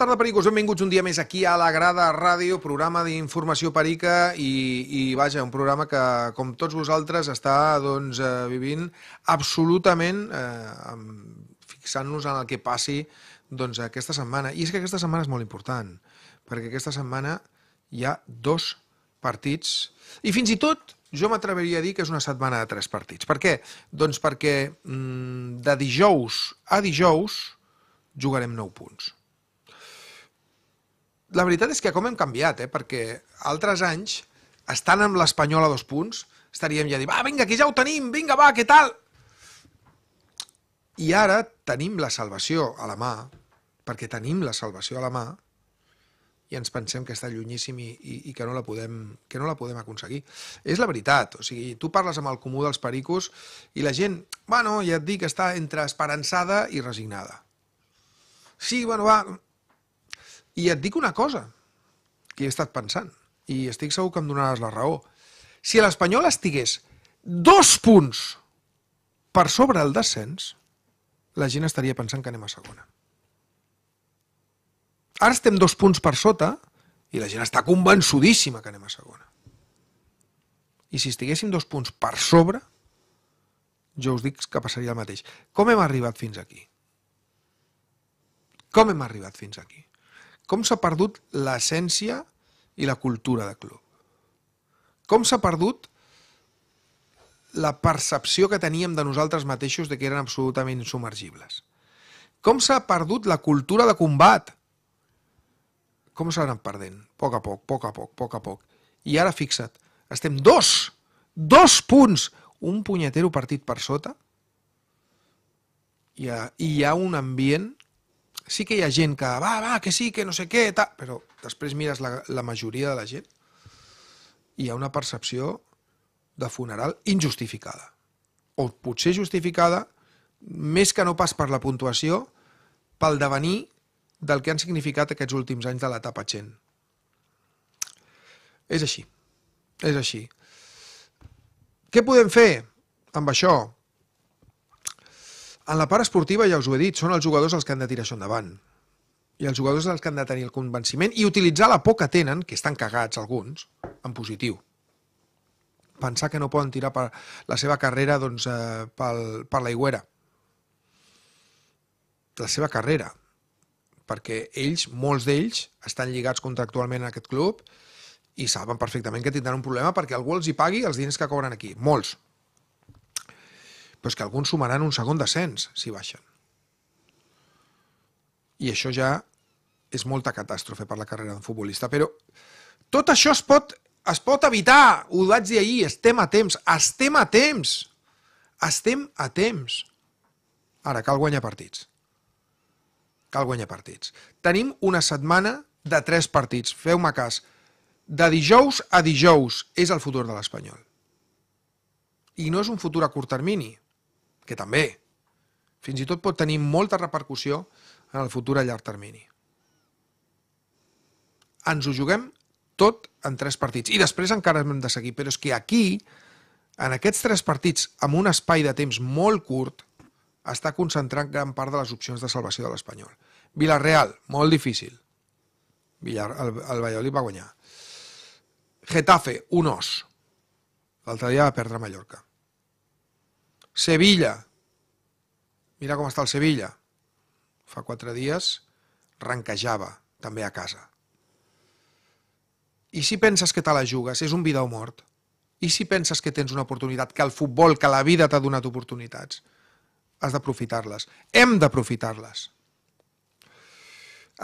tarda, pericos. Benvinguts un dia més aquí a la Grada Ràdio, programa d'informació perica i, i, vaja, un programa que, com tots vosaltres, està doncs, eh, vivint absolutament eh, fixant-nos en el que passi doncs, aquesta setmana. I és que aquesta setmana és molt important, perquè aquesta setmana hi ha dos partits i fins i tot jo m'atreviria a dir que és una setmana de tres partits. Per què? Doncs perquè mm, de dijous a dijous jugarem 9 punts la veritat és que com hem canviat, eh? perquè altres anys, estant amb l'Espanyol a dos punts, estaríem ja dient, va, vinga, aquí ja ho tenim, vinga, va, què tal? I ara tenim la salvació a la mà, perquè tenim la salvació a la mà, i ens pensem que està llunyíssim i, i, i que, no la podem, que no la podem aconseguir. És la veritat, o sigui, tu parles amb el comú dels pericos i la gent, bueno, ja et dic, està entre esperançada i resignada. Sí, bueno, va, i et dic una cosa, que he estat pensant, i estic segur que em donaràs la raó. Si l'Espanyol estigués dos punts per sobre el descens, la gent estaria pensant que anem a segona. Ara estem dos punts per sota i la gent està convençudíssima que anem a segona. I si estiguéssim dos punts per sobre, jo us dic que passaria el mateix. Com hem arribat fins aquí? Com hem arribat fins aquí? com s'ha perdut l'essència i la cultura de club. Com s'ha perdut la percepció que teníem de nosaltres mateixos de que eren absolutament insumergibles. Com s'ha perdut la cultura de combat? Com s'ha anat perdent? A poc a poc, a poc a poc, a poc a poc. I ara fixa't, estem dos, dos punts, un punyetero partit per sota, i hi ha, hi ha un ambient sí que hi ha gent que va, va, que sí, que no sé què, ta... però després mires la, la majoria de la gent i hi ha una percepció de funeral injustificada. O potser justificada, més que no pas per la puntuació, pel devenir del que han significat aquests últims anys de l'etapa gent. És així. És així. Què podem fer amb això? En la part esportiva, ja us ho he dit, són els jugadors els que han de tirar això endavant. I els jugadors els que han de tenir el convenciment i utilitzar la por que tenen, que estan cagats alguns, en positiu. Pensar que no poden tirar per la seva carrera doncs, eh, pel, per la higuera. La seva carrera. Perquè ells, molts d'ells, estan lligats contractualment a aquest club i saben perfectament que tindran un problema perquè algú els hi pagui els diners que cobren aquí. Molts, però és que alguns sumaran un segon descens si baixen. I això ja és molta catàstrofe per la carrera d'un futbolista, però tot això es pot, es pot evitar, ho vaig dir ahir, estem a temps, estem a temps, estem a temps. Ara, cal guanyar partits. Cal guanyar partits. Tenim una setmana de tres partits, feu-me cas, de dijous a dijous és el futur de l'Espanyol. I no és un futur a curt termini, que també, fins i tot pot tenir molta repercussió en el futur a llarg termini. Ens ho juguem tot en tres partits. I després encara hem de seguir, però és que aquí, en aquests tres partits, amb un espai de temps molt curt, està concentrant gran part de les opcions de salvació de l'Espanyol. Villarreal, molt difícil. Villar, el, el Valladolid va guanyar. Getafe, un os. L'altre dia va perdre Mallorca. Sevilla. Mira com està el Sevilla. Fa quatre dies ranquejava, també a casa. I si penses que te la jugues, és un vida o mort. I si penses que tens una oportunitat, que el futbol, que la vida t'ha donat oportunitats, has d'aprofitar-les. Hem d'aprofitar-les.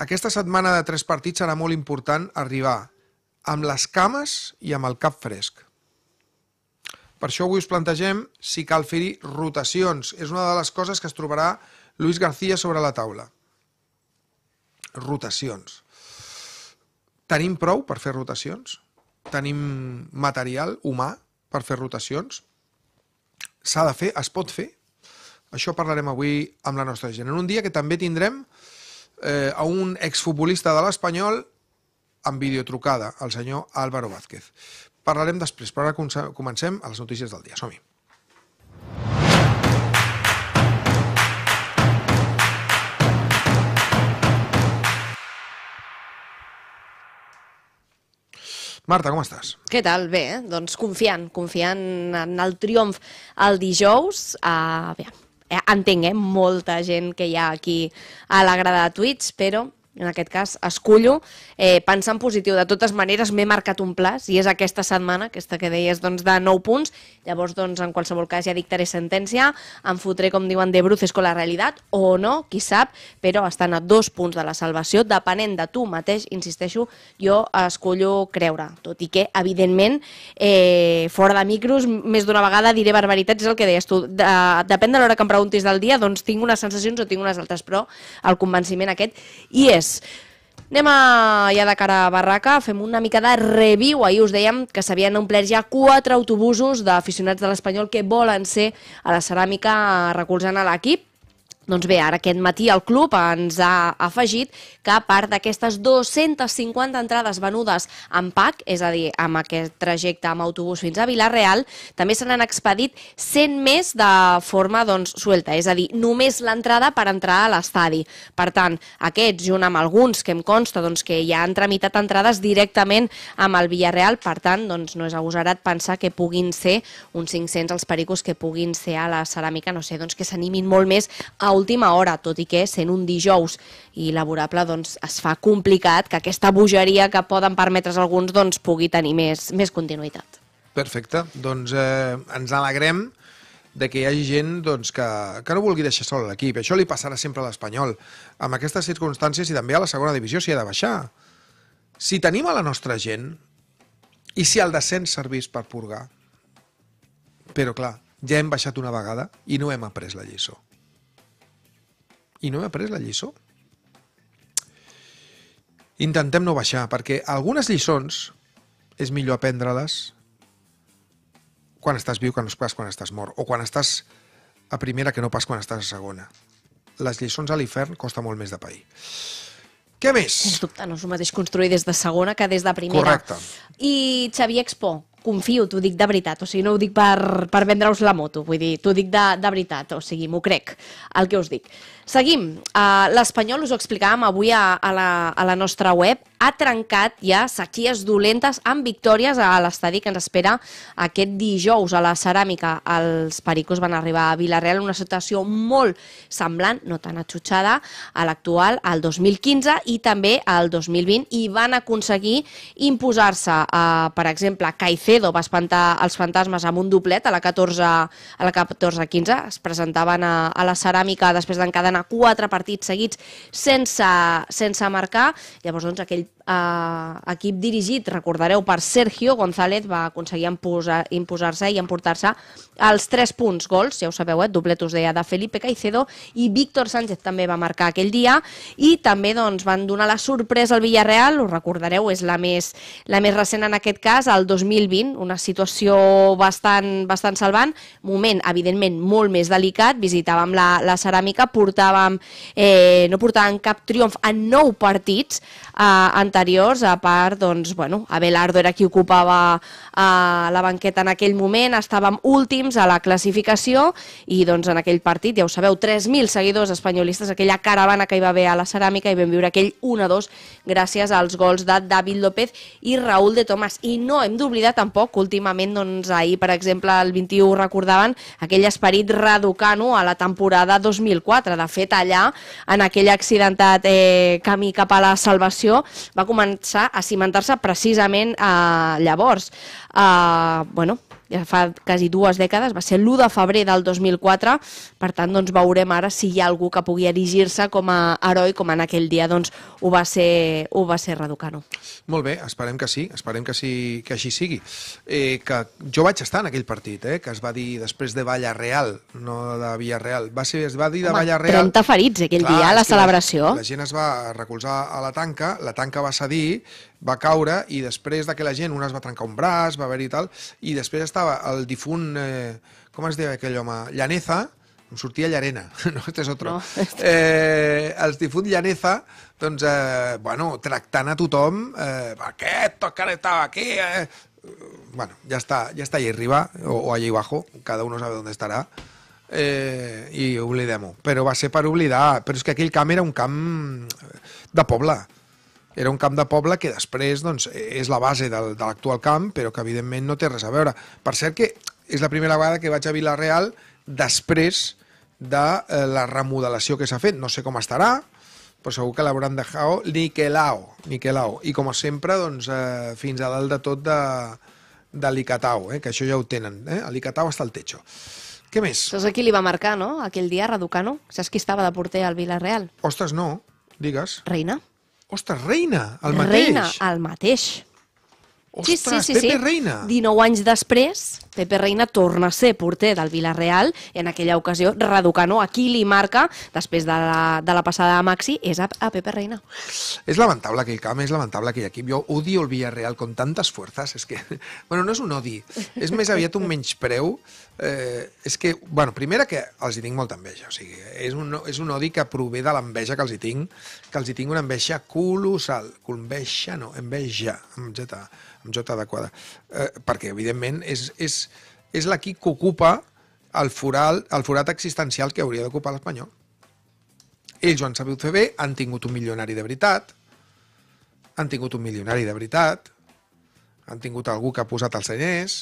Aquesta setmana de tres partits serà molt important arribar amb les cames i amb el cap fresc. Per això avui us plantegem si cal fer-hi rotacions. És una de les coses que es trobarà Lluís García sobre la taula. Rotacions. Tenim prou per fer rotacions? Tenim material humà per fer rotacions? S'ha de fer? Es pot fer? Això parlarem avui amb la nostra gent. En un dia que també tindrem eh, a un exfutbolista de l'Espanyol amb videotrucada, el senyor Álvaro Vázquez parlarem després, però ara comencem a les notícies del dia. Som-hi. Marta, com estàs? Què tal? Bé, eh? doncs confiant, confiant en el triomf el dijous. Uh, bé, eh, entenc, eh? molta gent que hi ha aquí a la grada de Twitch, però en aquest cas, escullo, eh, pensar en positiu. De totes maneres, m'he marcat un pla, si és aquesta setmana, aquesta que deies, doncs, de 9 punts. Llavors, doncs, en qualsevol cas, ja dictaré sentència, em fotré, com diuen, de bruces con la realitat, o no, qui sap, però estan a dos punts de la salvació, depenent de tu mateix, insisteixo, jo escullo creure, tot i que, evidentment, eh, fora de micros, més d'una vegada diré barbaritats, és el que deies tu, de, depèn de l'hora que em preguntis del dia, doncs tinc unes sensacions o tinc unes altres, però el convenciment aquest hi és més. Anem a, ja de cara a Barraca, fem una mica de review. Ahir us dèiem que s'havien omplert ja quatre autobusos d'aficionats de l'Espanyol que volen ser a la ceràmica recolzant a l'equip. Doncs bé, ara aquest matí el club ens ha afegit que a part d'aquestes 250 entrades venudes en PAC, és a dir, amb aquest trajecte amb autobús fins a Vilareal, també se n'han expedit 100 més de forma doncs, suelta, és a dir, només l'entrada per entrar a l'estadi. Per tant, aquests, junt amb alguns que em consta doncs, que ja han tramitat entrades directament amb el Villarreal, per tant, doncs, no és agosarat pensar que puguin ser uns 500 els pericos que puguin ser a la ceràmica, no sé, doncs, que s'animin molt més a última hora, tot i que sent un dijous i laborable doncs, es fa complicat que aquesta bogeria que poden permetre's alguns doncs, pugui tenir més, més continuïtat. Perfecte, doncs eh, ens alegrem de que hi hagi gent doncs, que, que no vulgui deixar sol l'equip. Això li passarà sempre a l'Espanyol. Amb aquestes circumstàncies i també a la segona divisió s'hi ha de baixar. Si tenim a la nostra gent i si el descens servís per purgar, però clar, ja hem baixat una vegada i no hem après la lliçó i no hem après la lliçó. Intentem no baixar, perquè algunes lliçons és millor aprendre-les quan estàs viu que no pas quan estàs mort, o quan estàs a primera que no pas quan estàs a segona. Les lliçons a l'infern costa molt més de pair. Què més? Sens dubte, no és el mateix construir des de segona que des de primera. Correcte. I Xavier Expo, confio, t'ho dic de veritat, o sigui, no ho dic per, per vendre-us la moto, vull dir, t'ho dic de, de veritat, o sigui, m'ho crec, el que us dic. Seguim. Uh, L'Espanyol, us ho explicàvem avui a, a, la, a la nostra web, ha trencat ja sequies dolentes amb victòries a l'estadi que ens espera aquest dijous a la Ceràmica. Els pericos van arribar a Vilareal en una situació molt semblant, no tan atxutxada, a l'actual, al 2015 i també al 2020, i van aconseguir imposar-se. Uh, per exemple, Caicedo va espantar els fantasmes amb un doblet a la 14-15, es presentaven a, a la Ceràmica després d'encadenar anar quatre partits seguits sense, sense marcar. Llavors, doncs, aquell eh, equip dirigit, recordareu, per Sergio González, va aconseguir imposar-se i emportar-se els 3 punts gols, ja ho sabeu, eh, dobletos deia de Felipe Caicedo i Víctor Sánchez també va marcar aquell dia i també doncs, van donar la sorpresa al Villarreal, ho recordareu, és la més, la més recent en aquest cas, el 2020, una situació bastant, bastant salvant, moment evidentment molt més delicat, visitàvem la, la ceràmica, portàvem, eh, no portàvem cap triomf en nou partits eh, en anteriors, a part, doncs, bueno, Abelardo era qui ocupava eh, la banqueta en aquell moment, estàvem últims a la classificació i doncs en aquell partit, ja ho sabeu, 3.000 seguidors espanyolistes, aquella caravana que hi va haver a la ceràmica i vam viure aquell 1-2 gràcies als gols de David López i Raúl de Tomàs. I no hem d'oblidar tampoc últimament, doncs, ahir, per exemple, el 21 recordaven aquell esperit raducano a la temporada 2004. De fet, allà, en aquell accidentat eh, camí cap a la salvació, va començar a cimentar-se precisament eh, llavors. Eh, bueno, ja fa quasi dues dècades, va ser l'1 de febrer del 2004, per tant doncs, veurem ara si hi ha algú que pugui erigir-se com a heroi, com en aquell dia doncs, ho va ser, ho va ser Raducano. Molt bé, esperem que sí, esperem que, sí, que així sigui. Eh, que jo vaig estar en aquell partit, eh, que es va dir després de Valla Real, no de Villarreal, va ser, es va dir de Valla Real... 30 ferits aquell Clar, dia a la celebració. La, la gent es va recolzar a la tanca, la tanca va cedir, va caure i després de que la gent, una es va trencar un braç, va haver-hi tal, i després estava el difunt, eh, com es deia aquell home, Llaneza, em sortia Llarena, no, este és otro. No, este... Eh, el difunt Llaneza, doncs, eh, bueno, tractant a tothom, eh, aquest ara estava aquí, eh, bueno, ja està, ja està allà arriba, o, o allà abajo, cada uno sabe on estarà, eh, i oblidem-ho. Però va ser per oblidar, però és que aquell camp era un camp de poble, era un camp de poble que després doncs, és la base del, de l'actual camp, però que evidentment no té res a veure. Per cert que és la primera vegada que vaig a Vilareal després de eh, la remodelació que s'ha fet. No sé com estarà, però segur que l'hauran deixat niquelao, niquelao. I com sempre, doncs, eh, fins a dalt de tot de, de l'Icatau, eh, que això ja ho tenen. Eh? l'Icatau està al techo. Què més? Saps qui li va marcar, no? Aquell dia, Raducano. Saps qui estava de porter al Villarreal? Ostres, no. Digues. Reina. Ostres, reina, el mateix. Reina, el mateix. Ostres, sí, sí, sí, Pepe sí. Reina! 19 anys després, Pepe Reina torna a ser porter del Villarreal, en aquella ocasió Raducano, a qui li marca, després de la, de la passada de Maxi, és a, a Pepe Reina. És lamentable aquell camp, és lamentable aquell equip. Jo odio el Villarreal con tantes forces. és que... Bueno, no és un odi, és més aviat un menyspreu. Eh, és que, bueno, primera que els hi tinc molta enveja, o sigui, és un, és un odi que prové de l'enveja que els hi tinc, que els hi tinc una enveja colossal, enveja no, enveja, amb zeta amb J adequada, eh, perquè evidentment és, és, és l'equip que ocupa el foral, el forat existencial que hauria d'ocupar l'Espanyol. Ells ho han sabut fer bé, han tingut un milionari de veritat, han tingut un milionari de veritat, han tingut algú que ha posat els diners,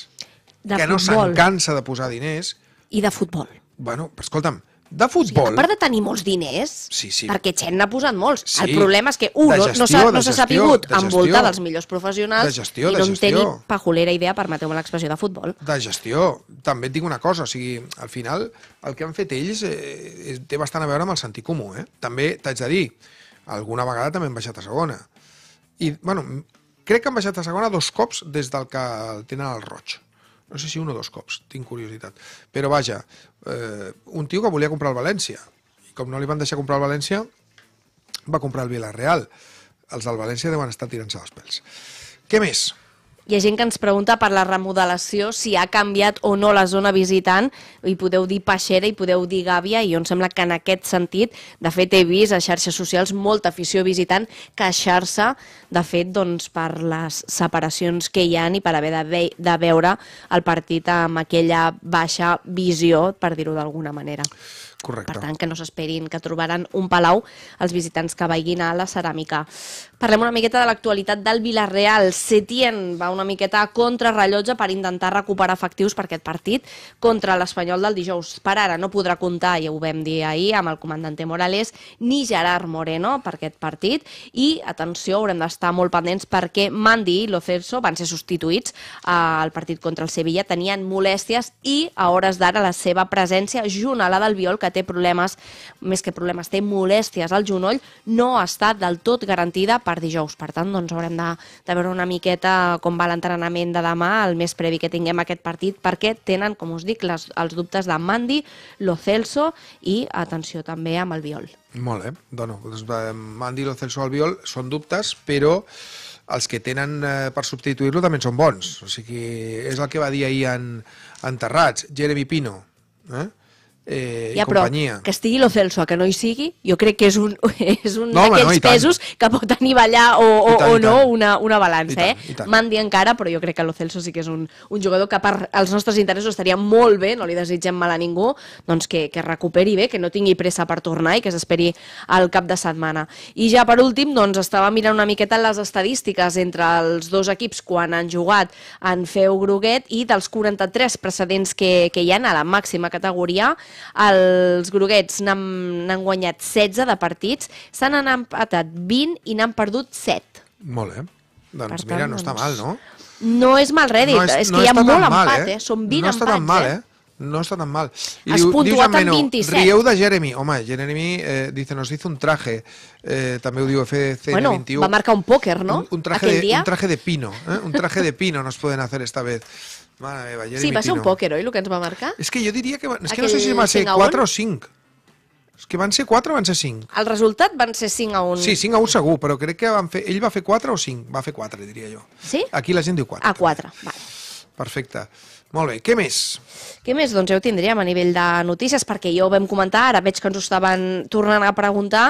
de que futbol. no se'n cansa de posar diners. I de futbol. Bueno, escolta'm, de futbol... O sigui, a part de tenir molts diners, sí, sí. perquè Chen n'ha posat molts, sí. el problema és que, un, gestió, no, s'ha no sabut de envoltar dels millors professionals de gestió, i no en té ni pajolera idea, permeteu-me l'expressió, de futbol. De gestió. També et dic una cosa, o sigui, al final el que han fet ells eh, té bastant a veure amb el sentit comú, eh? També t'haig de dir, alguna vegada també hem baixat a segona. I, bueno, crec que han baixat a segona dos cops des del que tenen el roig. No sé si un o dos cops, tinc curiositat. Però vaja, eh, un tio que volia comprar el València. I com no li van deixar comprar el València, va comprar el Villarreal. Els del València deuen estar tirant-se dels pèls. Què més? hi ha gent que ens pregunta per la remodelació, si ha canviat o no la zona visitant, i podeu dir Peixera, i podeu dir Gàbia, i on sembla que en aquest sentit, de fet, he vist a xarxes socials molta afició visitant queixar-se, de fet, doncs, per les separacions que hi ha i per haver de, ve de veure el partit amb aquella baixa visió, per dir-ho d'alguna manera. Correcte. Per tant, que no s'esperin que trobaran un palau els visitants que vagin a la ceràmica. Parlem una miqueta de l'actualitat del Villarreal. Setién va una miqueta a contrarrellotge per intentar recuperar efectius per aquest partit contra l'Espanyol del dijous. Per ara no podrà comptar, ja ho vam dir ahir, amb el comandante Morales ni Gerard Moreno per aquest partit. I, atenció, haurem d'estar molt pendents perquè Mandi i Loferso van ser substituïts eh, al partit contra el Sevilla, tenien molèsties i, a hores d'ara, la seva presència junt a la del Viol, que té problemes, més que problemes, té molèsties al genoll, no ha estat del tot garantida per per dijous. Per tant, doncs haurem de, de veure una miqueta com va l'entrenament de demà, el més previ que tinguem aquest partit, perquè tenen, com us dic, les, els dubtes de Mandi, Lo Celso i, atenció, també amb el Viol. Molt bé. Dono, doncs, Mandi, Lo Celso, Viol són dubtes, però els que tenen eh, per substituir-lo també són bons. O sigui, és el que va dir ahir en, en Terrats, Jeremy Pino. Eh? eh, ja, i però companyia. que estigui lo Celso que no hi sigui, jo crec que és un, és un no, d'aquells no, pesos que pot ballar o, o, tant, o no una, una balança. eh? Tant. Mandi encara, però jo crec que lo Celso sí que és un, un jugador que per als nostres interessos estaria molt bé, no li desitgem mal a ningú, doncs que, que recuperi bé, que no tingui pressa per tornar i que s'esperi al cap de setmana. I ja per últim, doncs, estava mirant una miqueta les estadístiques entre els dos equips quan han jugat en Feu Groguet i dels 43 precedents que, que hi ha a la màxima categoria, els groguets n'han guanyat 16 de partits, se n'han empatat 20 i n'han perdut 7. Molt bé. Doncs per mira, tant, no doncs... està mal, no? No és mal rèdit, no és, és que no hi ha molt empat, mal, eh? eh? Són 20 no empats, tan mal, eh? eh? No està tan mal. I Has diu, puntuat diu 27. Rieu de Jeremy. Home, Jeremy eh, dice, nos hizo un traje. Eh, també ho diu fc 21 Bueno, va marcar un póker, no? Un, un traje, de, un traje de pino. Eh? Un traje de pino nos pueden hacer esta vez. Mare meva, Jeremy Sí, va ser un pòquer, oi, el que ens va marcar? És que jo diria que... És que no sé si va ser 4 o 5. És que van ser 4 o van ser 5? El resultat van ser 5 a 1. Sí, 5 a 1 segur, però crec que van fer... Ell va fer 4 o 5? Va fer 4, diria jo. Sí? Aquí la gent diu 4. A 4. Vale. Perfecte. Molt bé, què més? Què més? Doncs ja ho tindríem a nivell de notícies, perquè jo ho vam comentar, ara veig que ens ho estaven tornant a preguntar.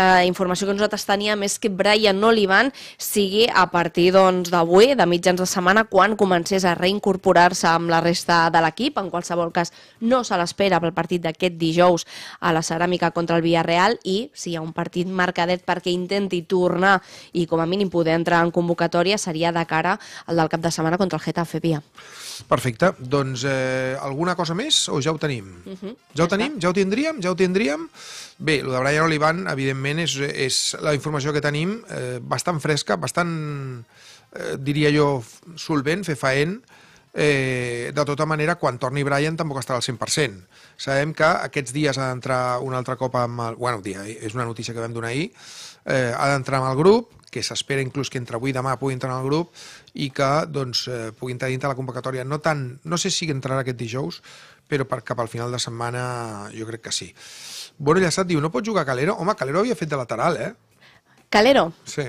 La informació que nosaltres teníem és que Brian Olivan sigui a partir doncs, d'avui, doncs, de mitjans de setmana, quan comencés a reincorporar-se amb la resta de l'equip. En qualsevol cas, no se l'espera pel partit d'aquest dijous a la Ceràmica contra el Villarreal i si hi ha un partit marcadet perquè intenti tornar i com a mínim poder entrar en convocatòria seria de cara al del cap de setmana contra el Getafe Via. Perfecte. Perfecte, doncs eh, alguna cosa més o ja ho tenim? Uh -huh. Ja, ja ho tenim? Està. Ja ho tindríem? Ja ho tindríem? Bé, el de Brian Olivan, evidentment, és, és la informació que tenim eh, bastant fresca, bastant, eh, diria jo, solvent, faent. eh, de tota manera, quan torni Brian tampoc estarà al 100%. Sabem que aquests dies ha d'entrar un altre cop amb el... Bueno, dia, és una notícia que vam donar ahir. Eh, ha d'entrar amb el grup, que s'espera inclús que entre avui i demà pugui entrar en el grup, i que doncs, eh, puguin tenir dintre la convocatòria. No, tant, no sé si entrarà aquest dijous, però per cap al final de setmana jo crec que sí. Bueno, Llaçat diu, no pot jugar Calero? Home, Calero havia fet de lateral, eh? Calero? Sí.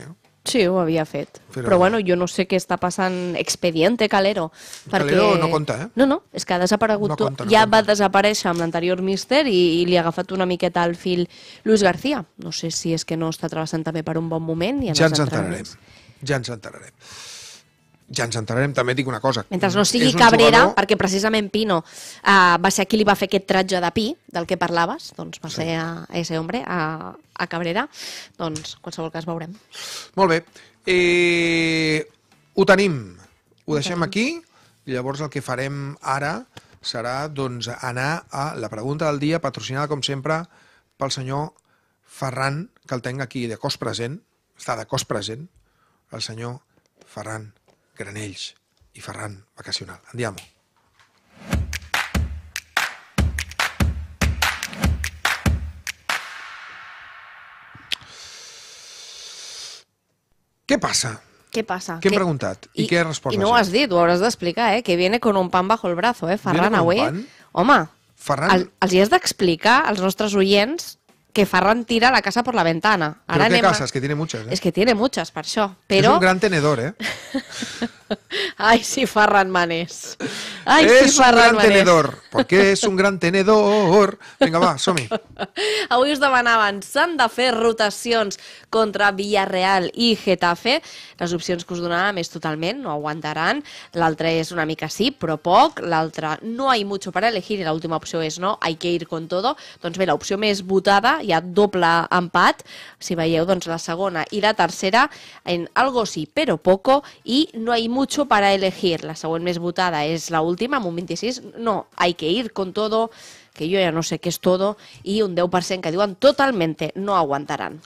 Sí, ho havia fet. Però, Però bueno, jo no sé què està passant expediente Calero. Perquè... Calero no compta, eh? No, no, és que ha desaparegut. No compta, no ja compta. va desaparèixer amb l'anterior míster i, i li ha agafat una miqueta al fil Luis García. No sé si és que no està travessant també per un bon moment. I ja ens entrarem. Ja ens entrarem ja ens entrarem, també dic una cosa. Mentre no sigui Cabrera, jugador... perquè precisament Pino uh, va ser qui li va fer aquest tratge de pi, del que parlaves, doncs va sí. ser a, a ese hombre, a, a Cabrera, doncs qualsevol cas veurem. Molt bé, eh, ho tenim, ho, ho deixem tenim. aquí, llavors el que farem ara serà doncs, anar a la pregunta del dia, patrocinada com sempre pel senyor Ferran, que el tenc aquí de cos present, està de cos present, el senyor Ferran Granells i Ferran Vacacional. Andiamo. Què passa? Què passa? Què hem he preguntat? I, I què respon? I no ho has dit, ho hauràs d'explicar, eh? Que viene con un pan bajo el brazo, eh? Ferran, avui... Home, Ferran... El, els hi has d'explicar als nostres oients que Farran tira la casa por la ventana. Ara casas, casas que tiene muchas. ¿eh? Es que tiene muchas, per es un gran tenedor, eh? Ay, si Ferran Manés. Ay, es si Farran un gran Manés. tenedor, perquè és un gran tenedor. Vinga, va, som -hi. Avui us demanaven, s'han de fer rotacions contra Villarreal i Getafe. Les opcions que us donàvem és totalment, no aguantaran. L'altra és una mica sí, però poc. L'altra, no hay mucho para elegir, i l'última opció és no, hay que ir con todo. Doncs bé, l'opció més votada, hi ha doble empat. Si veieu, doncs la segona i la tercera, en algo sí, pero poco, i no hay mucho mucho para elegir. La segunda més votada és la última, un 26. No, hay que ir con todo, que jo ja no sé què és todo, i un 10% que diuen totalmente no aguantaran.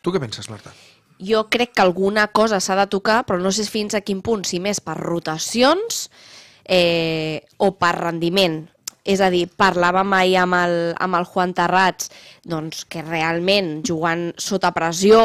Tu què penses, Marta? Jo crec que alguna cosa s'ha de tocar, però no sé fins a quin punt, si més per rotacions eh, o per rendiment. És a dir, parlàvem ahir amb el, amb el Juan Terrats doncs, que realment, jugant sota pressió,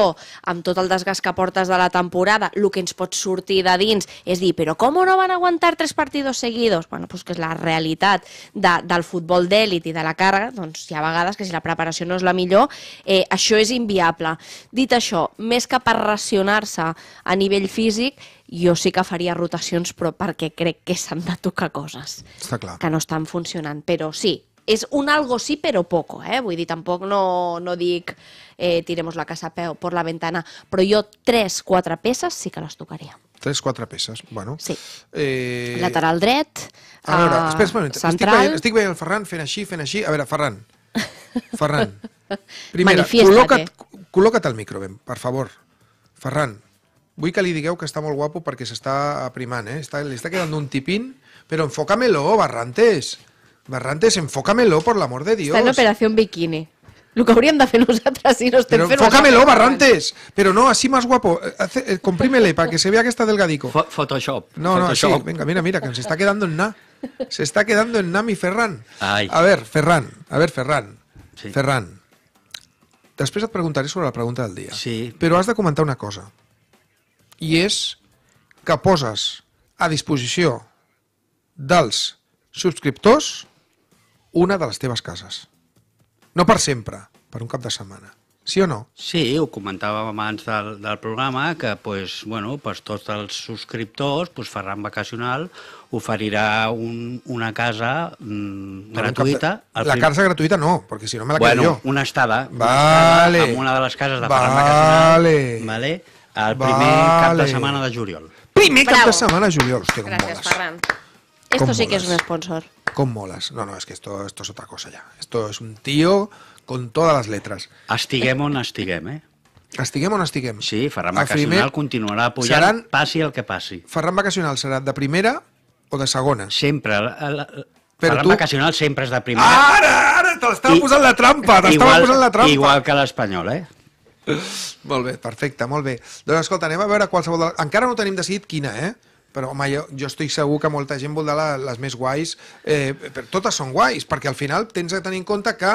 amb tot el desgast que portes de la temporada, el que ens pot sortir de dins és dir, però com no van aguantar tres partits seguidos? Bueno, pues que és la realitat de, del futbol d'èlit i de la càrrega, doncs hi ha vegades que si la preparació no és la millor, eh, això és inviable. Dit això, més que per racionar-se a nivell físic, jo sí que faria rotacions, però perquè crec que s'han de tocar coses Està clar. que no estan funcionant. Però sí, és un algo sí, però poco, eh? Vull dir, tampoc no, no dic eh, tiremos la casa a peu por la ventana, però jo tres, quatre peces sí que les tocaria. Tres, quatre peces, bueno. Sí. Eh... Lateral dret, a veure, uh, espera, espera, central... Estic veient, estic veient el Ferran fent així, fent així. A veure, Ferran, Ferran, primera, col·loca't, col·loca't el micro, ben, per favor. Ferran, Vull que li digueu que està molt guapo perquè s'està aprimant, eh? Està, li està quedant un tipín, però enfócamelo, Barrantes. Barrantes, enfócamelo, por l'amor de Dios. Està en operació bikini. Lo que hauríem de fer nosaltres si no estem Pero fent... Enfócamelo, Barrantes! Però no, així més guapo. Eh, eh, comprímele para que se vea que està delgadico. Fo Photoshop. No, no, Photoshop. así. Venga, mira, mira, que ens està quedant en na. Se està quedant en Nami Ferran. Ai. A ver, Ferran. A ver, Ferran. Sí. Ferran. Després et preguntaré sobre la pregunta del dia. Sí. Però has de comentar una cosa i és que poses a disposició dels subscriptors una de les teves cases. No per sempre, per un cap de setmana. Sí o no? Sí, ho comentàvem abans del, del programa, que pues, bueno, pues, tots els subscriptors, pues, Ferran Vacacional oferirà un, una casa mm, gratuïta. Un de... La primer... casa gratuïta no, perquè si no me la bueno, quedo jo. Una estada, vale. una estada una de les cases de vale. Ferran Vacacional. Vale. Vale el primer vale. cap de setmana de juliol. Primer Bravo. cap de setmana de juliol. Hòstia, com Gràcies, moles. Ferran. Esto sí que es un sponsor. Com moles. No, no, es que esto, esto es otra cosa ya. Esto es un tío con todas las letras. Estiguem on estiguem, eh? Estiguem on estiguem. Sí, Ferran Vacacional primer, continuarà apujant, seran, passi el que passi. Ferran Vacacional serà de primera o de segona? Sempre. La, la, Però Ferran tu... Vacacional sempre és de primera. Ara, ara, t'estava posant la trampa, t'estava posant la trampa. Igual que l'Espanyol, eh? molt bé, perfecte, molt bé. Doncs escolta, anem a veure qualsevol... De... Encara no tenim decidit quina, eh? Però, home, jo, jo estic segur que molta gent voldrà la, les més guais. Eh, però totes són guais, perquè al final tens de tenir en compte que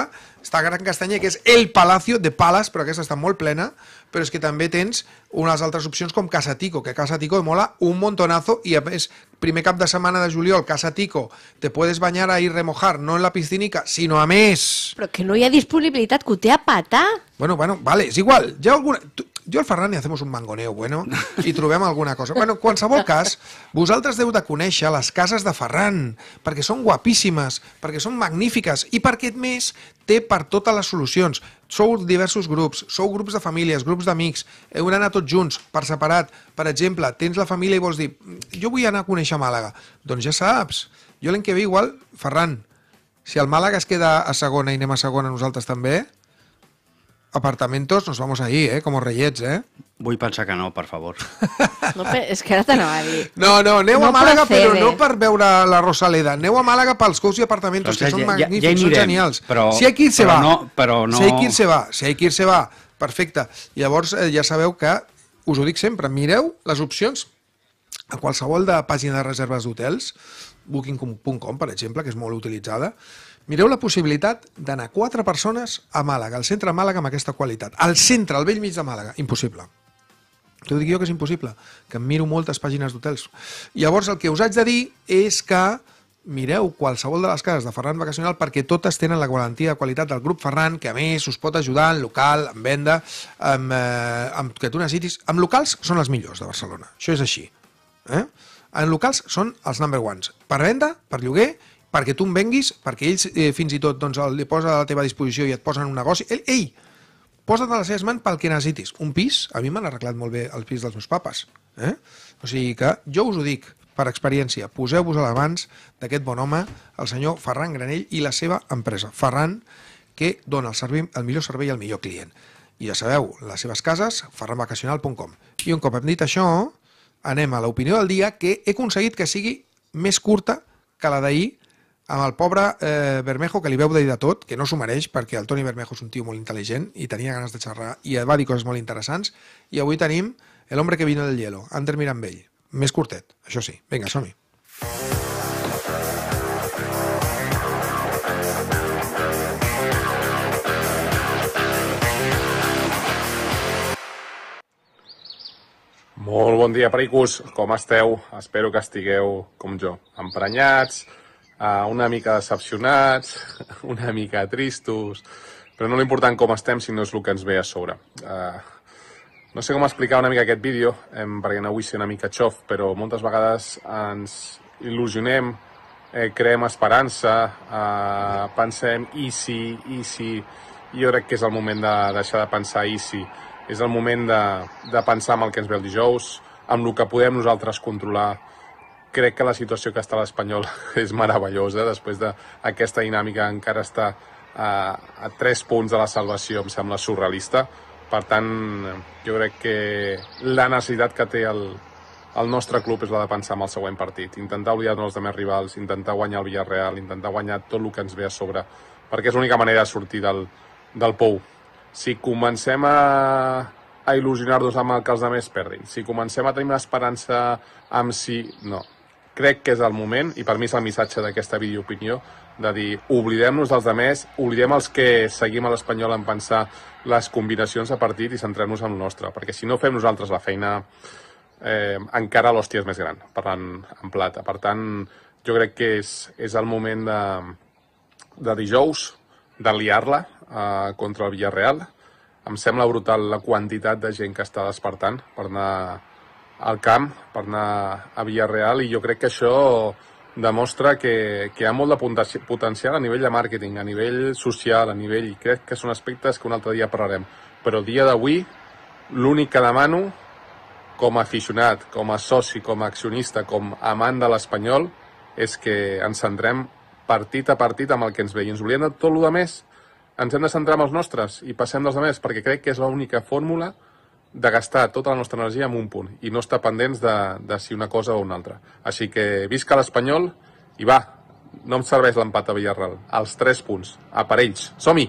està Gran Castanya, que és el Palacio de Palas, però aquesta està molt plena, però és que també tens unes altres opcions com Casa Tico, que Casa Tico mola un montonazo i a més, primer cap de setmana de juliol, Casa Tico, te puedes bañar ahí remojar, no en la piscinica, sinó a més. Però que no hi ha disponibilitat, que ho té a patar. Bueno, bueno, vale, és igual. Ja ha alguna... Jo al Ferran hi hacemos un mangoneu, bueno, i trobem alguna cosa. Bueno, en qualsevol cas, vosaltres deu de conèixer les cases de Ferran, perquè són guapíssimes, perquè són magnífiques i perquè, més, té per totes les solucions. Sou diversos grups, sou grups de famílies, grups d'amics, heu d'anar tots junts, per separat. Per exemple, tens la família i vols dir mm, jo vull anar a conèixer Màlaga. Doncs ja saps, jo l'any que ve igual, Ferran, si el Màlaga es queda a segona i anem a segona nosaltres també, apartamentos, nos vamos ahí, ¿eh? Como rellets, ¿eh? Vull pensar que no, per favor. No, és que ara t'anava a dir. No, no, aneu no a Màlaga, procede. però no per veure la Rosaleda. Aneu a Màlaga pels cous i apartaments, que són ja, magnífics, ja, ja anirem, són genials. Però, si hi ha qui se va, no, però no... si hi ha qui se va, si hi ha qui se va, perfecte. Llavors, eh, ja sabeu que, us ho dic sempre, mireu les opcions a qualsevol de pàgina de reserves d'hotels, booking.com, per exemple, que és molt utilitzada, Mireu la possibilitat d'anar quatre persones a Màlaga, al centre de Màlaga amb aquesta qualitat. Al centre, al vell mig de Màlaga. Impossible. T'ho dic jo que és impossible, que miro moltes pàgines d'hotels. Llavors, el que us haig de dir és que mireu qualsevol de les cases de Ferran Vacacional perquè totes tenen la garantia de qualitat del grup Ferran, que a més us pot ajudar en local, en venda, amb, eh, amb que tu necessitis. En locals són els millors de Barcelona, això és així. Eh? En locals són els number ones. Per venda, per lloguer perquè tu em venguis, perquè ells eh, fins i tot doncs, li posa a la teva disposició i et posen un negoci. Ell, ei, posa't a les seves mans pel que necessitis. Un pis, a mi m'han arreglat molt bé el pis dels meus papes. Eh? O sigui que jo us ho dic per experiència, poseu-vos a l'abans d'aquest bon home, el senyor Ferran Granell i la seva empresa. Ferran, que dona el, servei, el millor servei al millor client. I ja sabeu, les seves cases, ferranvacacional.com. I un cop hem dit això, anem a l'opinió del dia, que he aconseguit que sigui més curta que la d'ahir, amb el pobre eh, Bermejo, que li veu dir de tot, que no s'ho mereix, perquè el Toni Bermejo és un tio molt intel·ligent i tenia ganes de xerrar i va dir coses molt interessants. I avui tenim El hombre que vino del hielo, Ander Mirambell. Més curtet, això sí. Vinga, som-hi. Molt bon dia, pericos. Com esteu? Espero que estigueu, com jo, emprenyats, eh, una mica decepcionats, una mica tristos, però no l'important com estem, sinó és el que ens ve a sobre. Eh, no sé com explicar una mica aquest vídeo, eh, perquè no vull ser una mica xof, però moltes vegades ens il·lusionem, eh, creem esperança, eh, pensem i si, i si... Jo crec que és el moment de deixar de pensar i si. És el moment de, de pensar en el que ens ve el dijous, amb el que podem nosaltres controlar, crec que la situació que està l'Espanyol és meravellosa després d'aquesta dinàmica encara està a, eh, a tres punts de la salvació, em sembla surrealista. Per tant, jo crec que la necessitat que té el, el nostre club és la de pensar en el següent partit, intentar oblidar-nos dels més rivals, intentar guanyar el Villarreal, intentar guanyar tot el que ens ve a sobre, perquè és l'única manera de sortir del, del pou. Si comencem a, a il·lusionar-nos amb el que els altres perdin, si comencem a tenir una esperança amb si... No, crec que és el moment, i per mi és el missatge d'aquesta videoopinió, de dir, oblidem-nos dels altres, oblidem els que seguim a l'Espanyol en pensar les combinacions de partit i centrem-nos en el nostre, perquè si no fem nosaltres la feina, eh, encara l'hòstia és més gran, parlant en plata. Per tant, jo crec que és, és el moment de, de dijous, de liar-la eh, contra el Villarreal. Em sembla brutal la quantitat de gent que està despertant per anar al camp per anar a Villarreal i jo crec que això demostra que, que hi ha molt de potencial a nivell de màrqueting, a nivell social, a nivell... Crec que són aspectes que un altre dia parlarem. Però el dia d'avui, l'únic que demano com a aficionat, com a soci, com a accionista, com a amant de l'Espanyol, és que ens centrem partit a partit amb el que ens ve. I ens oblidem de tot el que més, ens hem de centrar amb els nostres i passem dels altres, perquè crec que és l'única fórmula de gastar tota la nostra energia en un punt i no estar pendents de, de si una cosa o una altra. Així que visca l'Espanyol i va, no em serveix l'empat a Villarreal. Els tres punts, a per ells. Som-hi!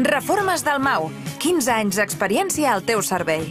Reformes del Mau. 15 anys d'experiència al teu servei.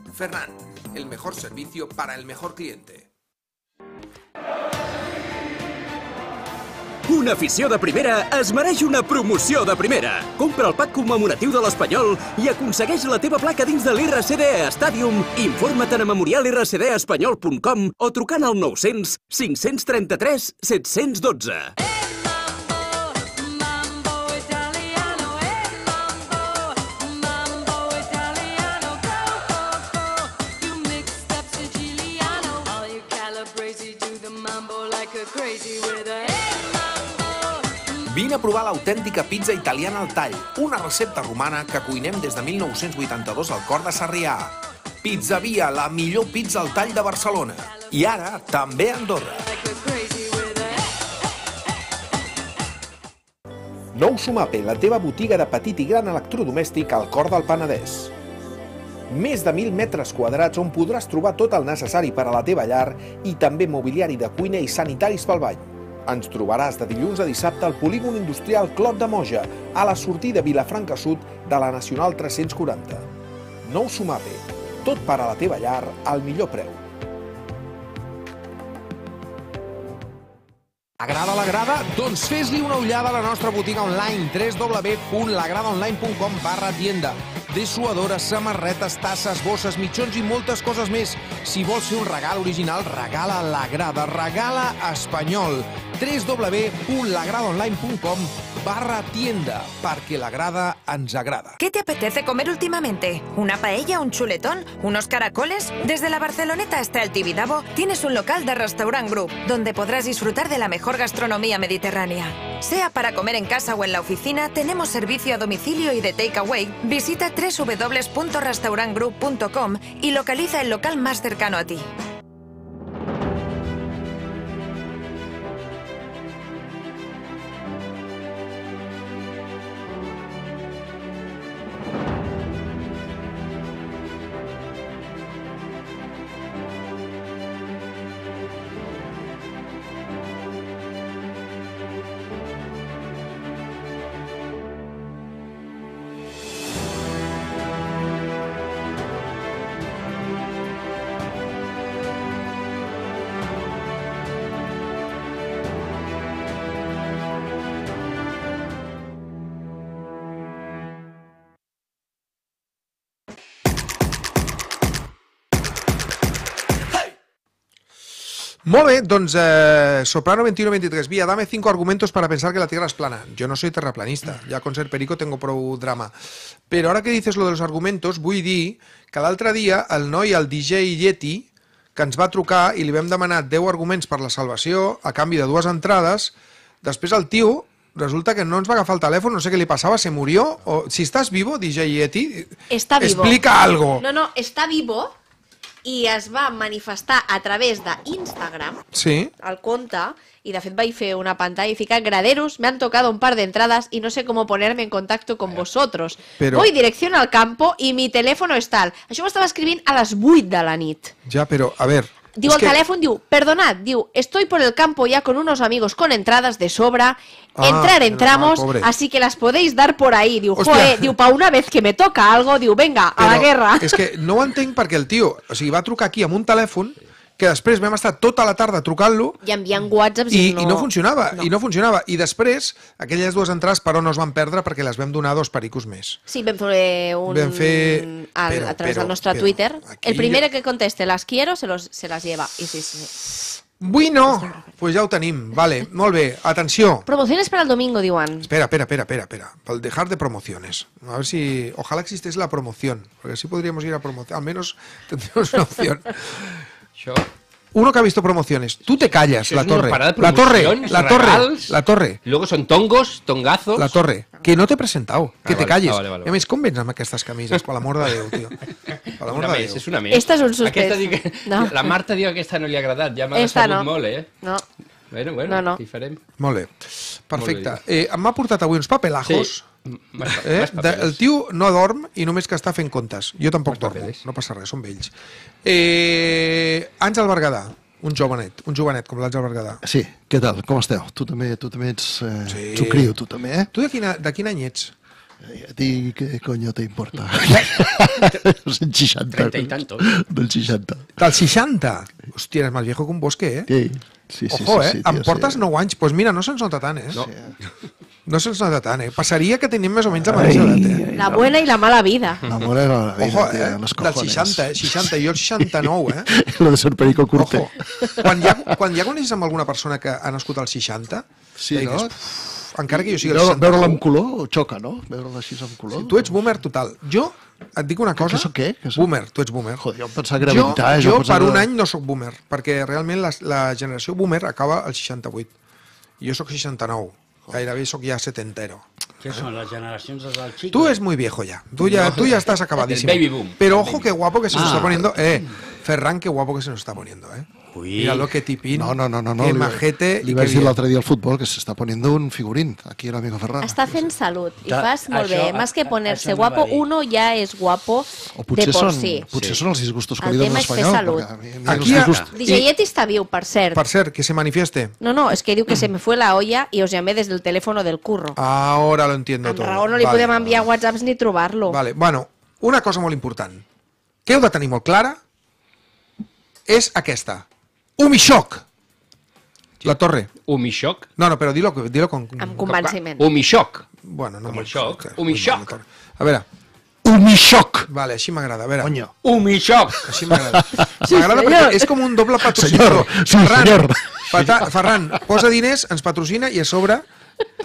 Ferran, el mejor servicio para el mejor cliente. Una afició de primera es mereix una promoció de primera. Compra el pack commemoratiu de l'Espanyol i aconsegueix la teva placa dins de l'RCD Stadium. Informa-te'n a memorialrcdespanyol.com o trucant al 900 533 712. Eh! Vine a provar l'autèntica pizza italiana al tall, una recepta romana que cuinem des de 1982 al cor de Sarrià. Pizza Via, la millor pizza al tall de Barcelona. I ara, també a Andorra. Nou Sumape, la teva botiga de petit i gran electrodomèstic al cor del Penedès més de 1.000 metres quadrats on podràs trobar tot el necessari per a la teva llar i també mobiliari de cuina i sanitaris pel bany. Ens trobaràs de dilluns a dissabte al polígon industrial Clot de Moja, a la sortida Vilafranca Sud de la Nacional 340. Nou Sumape, tot per a la teva llar al millor preu. Agrada la grada? Doncs fes-li una ullada a la nostra botiga online www.lagradaonline.com barra tienda dessuadores, samarretes, tasses, bosses, mitjons i moltes coses més. Si vols fer un regal original, regala la grada, regala espanyol. www.lagradaonline.com barra tienda, parque la grada ¿Qué te apetece comer últimamente? ¿Una paella, un chuletón, unos caracoles? Desde la Barceloneta hasta el Tibidabo tienes un local de Restaurant Group, donde podrás disfrutar de la mejor gastronomía mediterránea. Sea para comer en casa o en la oficina, tenemos servicio a domicilio y de takeaway. Visita www.restaurantgroup.com y localiza el local más cercano a ti. Molt bé, doncs eh, Soprano 21-23, via, dame cinco argumentos para pensar que la Tierra es plana. Yo no soy terraplanista, ya con ser perico tengo pro drama. Pero ara que dices lo de los argumentos, vull dir que l'altre dia el noi, el DJ Yeti, que ens va trucar i li vam demanar 10 arguments per la salvació a canvi de dues entrades, després el tio resulta que no ens va agafar el telèfon, no sé què li passava, se murió, o si estàs vivo, DJ Yeti, está vivo. explica algo. No, no, està vivo, Y es va manifestar a través de instagram sí. al conta y de fet vaig fer una pantalla y ficar graderos, me han tocado un par de entradas y no sé cómo ponerme en contacto con vosotros. Pero... Voy dirección al campo y mi teléfono es tal. yo me estaba escribiendo a las 8 de la nit. Ya, pero, a ver... Digo, el teléfono, perdonad, diu, estoy por el campo ya con unos amigos con entradas de sobra, ah, entrar entramos, así que las podéis dar por ahí. Diu, joder, diu, pa una vez que me toca algo, diu, venga, a la guerra. Es que no entenc perquè el tío, si va a trucar aquí a un teléfono que després ha estar tota la tarde trucant-lo i whatsapps no... funcionaba. Y funcionava no. i no funcionava, i després aquelles dues entrades però no es van perdre perquè les vam donar dos pericos més. Sí, vam fer un... a través de nuestra Twitter. El primero que conteste las quiero se, los, se las lleva. I sí, sí. pues ya ho Vale, molt atención. Promociones para el domingo, diuen. Espera, espera, espera, espera. espera. Para dejar de promociones. A ver si... Ojalá existés la promoción. Porque así podríamos ir a promoción. Al menos tendríamos una opción. Això... Uno que ha visto promociones. Tú te callas, la torre. la torre. La torre. torre, la torre. Luego son tongos, tongazos. La torre. Que no te presentado. Ah, Que vale, te calles. Ah, vale, vale, vale. A més, com que estas aquestes camises? la morda de tío. tio. la morda de Dios. una Esta és un suspense. Aquesta, dic... no. La Marta diu que esta no li ha agradat. Ja m'ha sabut no. mole, eh? No. Bueno, bueno, no, no. què Molt bé. Perfecte. Molt bé. Eh, M'ha portat avui uns papelajos. Sí Eh? De, el tio no dorm i només que està fent comptes. Jo tampoc dormo, no passa res, som vells. Eh, Àngel Berguedà, un jovenet, un jovenet com l'Àngel Berguedà. Sí, què tal? Com esteu? Tu també, tu també ets eh, sí. crio, tu també, eh? Tu de, quina, de quin any ets? Eh, a ti què coño te importa? Dels 60. 30 i tanto. Del 60. Del 60? Hòstia, eres més viejo que un bosque, eh? Sí. Sí, sí, Ojo, sí, sí, eh? Sí, tio, em portes sí. 9 anys, doncs pues mira, no se'ns nota tant, eh? No, no se'ns nota tant, eh? Passaria que tenim més o menys la mateixa edat, eh? La buena i la mala vida. La buena i la mala vida, Ojo, tia, eh? Los Del 60, eh? 60, jo el 69, eh? Lo de ser perico curte. Ojo, quan ja, quan ja coneixes amb alguna persona que ha nascut al 60, sí, no? Dius, encara que jo sigui... Veure, veure-la amb color xoca, no? Veure-la així amb color. Sí, tu ets boomer total. Jo et dic una cosa... Que què? Que soc... Boomer, tu ets boomer. Joder, jo em pensava que era jo, vintage. Jo, jo per un any no sóc boomer, perquè realment la, la generació boomer acaba al 68. Jo sóc 69. Gairebé sóc ja setentero. són les generacions des del xic? Tu ets muy viejo ja. Tu ja, tu ja estàs acabadíssim. El baby boom. ojo, que guapo que se nos está ah. poniendo. Eh, Ferran, que guapo que se nos está poniendo, eh. Ui. Mira lo que tipín. No, no, no, no. no. Que majete. Li vaig dir l'altre dia al futbol que s'està poniendo un figurín aquí el amigo Ferran. Està fent salut i fas molt això, bé. Más que ponerse guapo, uno ja és guapo o de por són, sí. Potser sí. són els disgustos que el li donen l'Espanyol. Aquí disgust... DJet està viu, per cert. Per cert, que se manifieste. No, no, és que diu que se me fue la olla i os llamé desde el teléfono del curro. Ahora lo entiendo en todo. En raó no li vale. podem enviar whatsapps ni trobar-lo. Vale, bueno, una cosa molt important que heu de tenir molt clara és aquesta. Umishock. La torre. Umishock. No, no, però dilo, dilo con... Amb convenciment. Umishock. Bueno, no... Com el xoc. Umishock. A veure. Umishock. Vale, així m'agrada, a veure. Coño. Umishock. Així m'agrada. Sí, m'agrada perquè és com un doble patrocinador. Senyor, sí, Ferran, senyor. Pata, Ferran, posa diners, ens patrocina i a sobre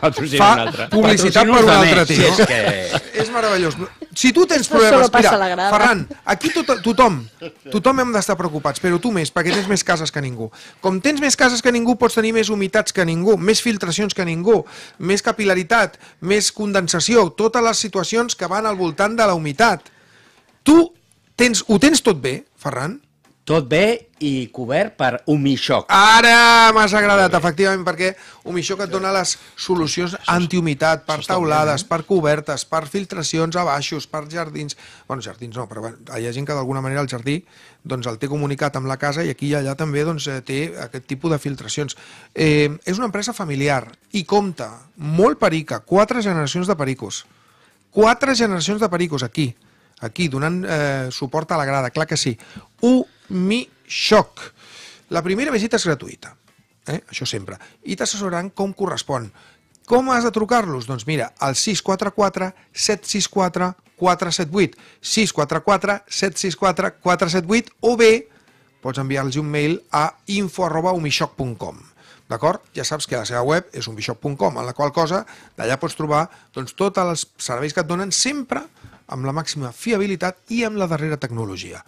Patrocina fa publicitat Patrocina per un altre tio. Sí, és, que... és meravellós si tu tens Esto problemes, mira, Ferran, aquí to tota, tothom, tothom hem d'estar preocupats, però tu més, perquè tens més cases que ningú. Com tens més cases que ningú, pots tenir més humitats que ningú, més filtracions que ningú, més capilaritat, més condensació, totes les situacions que van al voltant de la humitat. Tu tens, ho tens tot bé, Ferran? Tot bé i cobert per Umixoc. Ara m'has agradat, efectivament, perquè Umixoc et dona les solucions antihumitat per taulades, eh? per cobertes, per filtracions a baixos, per jardins... Bueno, jardins no, però bueno, hi ha gent que d'alguna manera el jardí doncs, el té comunicat amb la casa i aquí i allà també doncs, eh, té aquest tipus de filtracions. Eh, és una empresa familiar i compta molt perica, quatre generacions de pericos. Quatre generacions de pericos aquí, aquí, donant eh, suport a la grada, clar que sí. Un Mi Shock. La primera visita és gratuïta, eh? això sempre, i t'assessoraran com correspon. Com has de trucar-los? Doncs mira, al 644 764 478, 644 764 478 o bé pots enviar-los un mail a info.umishoc.com. D'acord? Ja saps que la seva web és umbishop.com, en la qual cosa d'allà pots trobar doncs, tots els serveis que et donen sempre amb la màxima fiabilitat i amb la darrera tecnologia.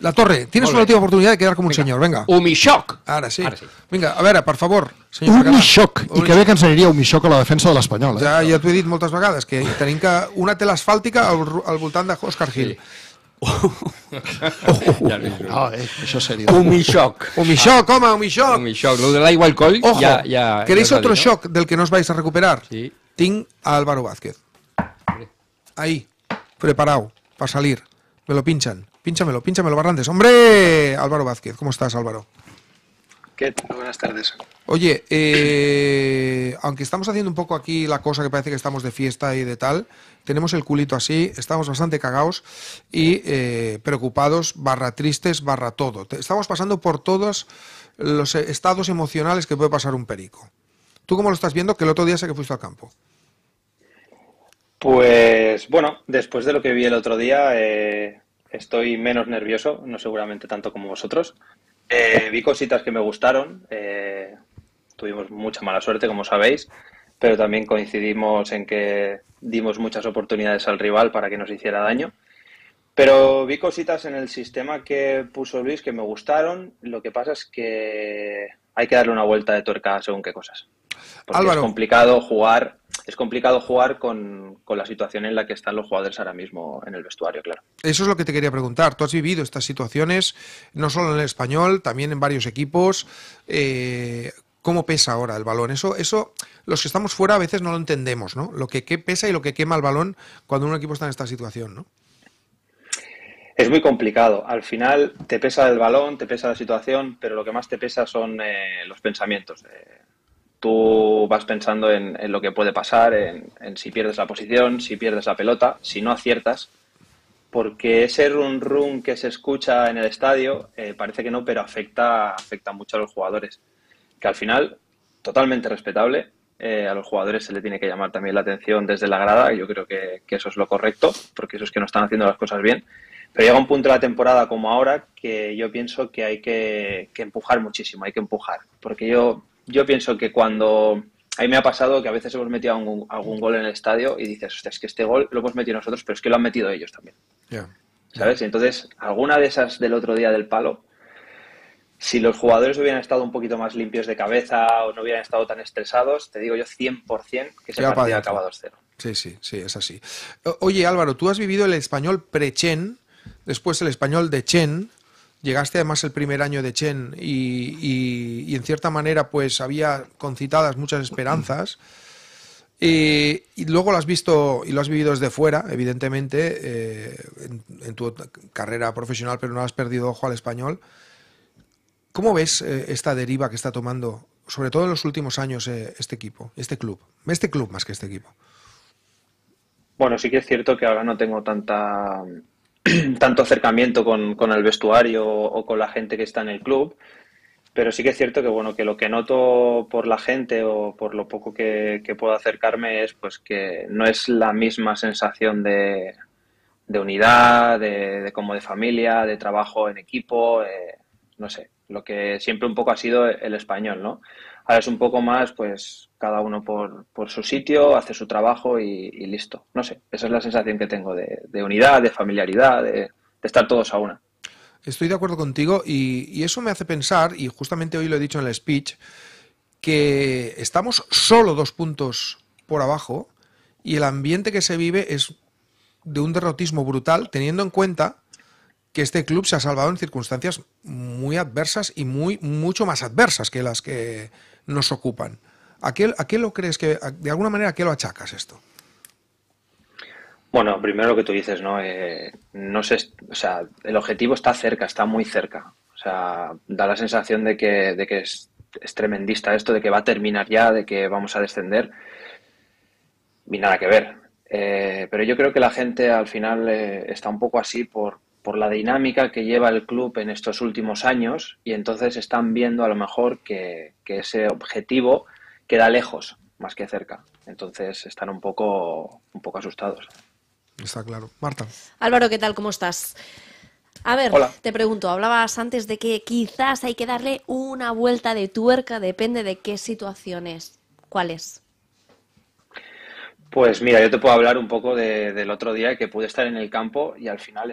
La Torre, tienes una última oportunidad de quedar como un venga. señor, venga. Umishoc. Ahora sí. Ara sí. Vinga, a veure, per favor, senyor Umishoc. Umishoc. I que bé que ens aniria Umishoc a la defensa de l'Espanyol. Eh? Ja, ja t'ho he dit moltes vegades, que tenim que una tela asfàltica al, al voltant de Oscar Hill. Sí. Uh, uh, uh, ja oh, eh. no, eh, això seria... Un mishoc. Un mishoc, home, un mishoc. Un mishoc, lo de l'aigua al coll... Ojo, ja, ja, ¿queréis ja otro no? shock del que no os vais a recuperar? Sí. Tinc a Álvaro Vázquez. Ahí, preparado, para salir. Me lo pinchan. Pínchamelo, pínchamelo, Barrantes. ¡Hombre! Álvaro Vázquez, ¿cómo estás, Álvaro? ¿Qué Buenas tardes. Oye, eh, aunque estamos haciendo un poco aquí la cosa que parece que estamos de fiesta y de tal, tenemos el culito así, estamos bastante cagados y eh, preocupados, barra tristes, barra todo. Estamos pasando por todos los e, estados emocionales que puede pasar un perico. ¿Tú cómo lo estás viendo? Que el otro día sé que fuiste al campo. Pues bueno, después de lo que vi el otro día, eh, estoy menos nervioso, no seguramente tanto como vosotros. Eh, vi cositas que me gustaron, eh, tuvimos mucha mala suerte, como sabéis, pero también coincidimos en que dimos muchas oportunidades al rival para que nos hiciera daño. Pero vi cositas en el sistema que puso Luis que me gustaron. Lo que pasa es que hay que darle una vuelta de tuerca según qué cosas. Porque es complicado jugar es complicado jugar con, la situación en la que están los jugadores ahora mismo en el vestuario, claro. Eso es lo que te quería preguntar. Tú has vivido estas situaciones, no solo en el español, también en varios equipos. Eh, ¿Cómo pesa ahora el balón? Eso, eso, los que estamos fuera a veces no lo entendemos, ¿no? Lo que, pesa y lo que quema el balón cuando un equipo está en esta situación, ¿no? Es muy complicado. Al final te pesa el balón, te pesa la situación, pero lo que más te pesa son eh, los pensamientos. de... Eh, tú vas pensando en, lo que puede pasar, en, si pierdes la posición, si pierdes la pelota, si no aciertas, porque ese run run que se escucha en el estadio eh, parece que no, pero afecta, afecta mucho a los jugadores, que al final, totalmente respetable, eh, a los jugadores se le tiene que llamar también la atención desde la grada, y yo creo que, eso es lo correcto, porque eso es que no están haciendo las cosas bien, pero llega un punto de la temporada como ahora que yo pienso que hay que, que empujar muchísimo, hay que empujar, porque yo yo pienso que cuando a mí me ha pasado que a veces hemos metido algún, gol en el estadio y dices, es que este gol lo hemos metido nosotros, pero es que lo han metido ellos también. ¿Sabes? entonces, alguna de esas del otro día del palo, si los jugadores hubieran estado un poquito más limpios de cabeza o no hubieran estado tan estresados, te digo yo 100% que se habría acabado cero Sí, sí, sí, es así. Oye, Álvaro, tú has vivido el español pre-Chen, después el español de Chen, Llegaste además el primer año de Chen y, en cierta manera pues había concitadas muchas esperanzas. Y, luego lo has visto y lo has vivido desde fuera, evidentemente, eh, en, tu carrera profesional, pero no has perdido ojo al español. ¿Cómo ves eh, esta deriva que está tomando, sobre todo en los últimos años, eh, este equipo, este club? Este club más que este equipo. Bueno, sí que es cierto que ahora no tengo tanta tanto acercamiento con, el vestuario o, con la gente que está en el club, pero sí que es cierto que bueno que lo que noto por la gente o por lo poco que, puedo acercarme es pues que no es la misma sensación de, de unidad de, como de familia de trabajo en equipo eh, no sé lo que siempre un poco ha sido el español no Ahora es un poco más, pues, cada uno por, por su sitio, hace su trabajo y, listo. No sé, esa es la sensación que tengo de, unidad, de familiaridad, de, estar todos a una. Estoy de acuerdo contigo y, y, eso me hace pensar, y justamente hoy lo he dicho en el speech, que estamos solo dos puntos por abajo y el ambiente que se vive es de un derrotismo brutal, teniendo en cuenta que este club se ha salvado en circunstancias muy adversas y muy mucho más adversas que las que nos ocupan. ¿A qué, a qué lo crees que, de alguna manera, a qué lo achacas esto? Bueno, primero lo que tú dices, ¿no? Eh, no sé, o sea, el objetivo está cerca, está muy cerca. O sea, da la sensación de que, de que es, tremendista esto, de que va a terminar ya, de que vamos a descender. Ni nada que ver. Eh, pero yo creo que la gente al final eh, está un poco así por, por la dinámica que lleva el club en estos últimos años y entonces están viendo a lo mejor que, ese objetivo queda lejos más que cerca. Entonces están un poco, un poco asustados. Está claro. Marta. Álvaro, ¿qué tal? ¿Cómo estás? A ver, te pregunto, hablabas antes de que quizás hay que darle una vuelta de tuerca, depende de qué situaciones. ¿Cuáles? Pues mira, yo te puedo hablar un poco del otro día que pude estar en el campo y al final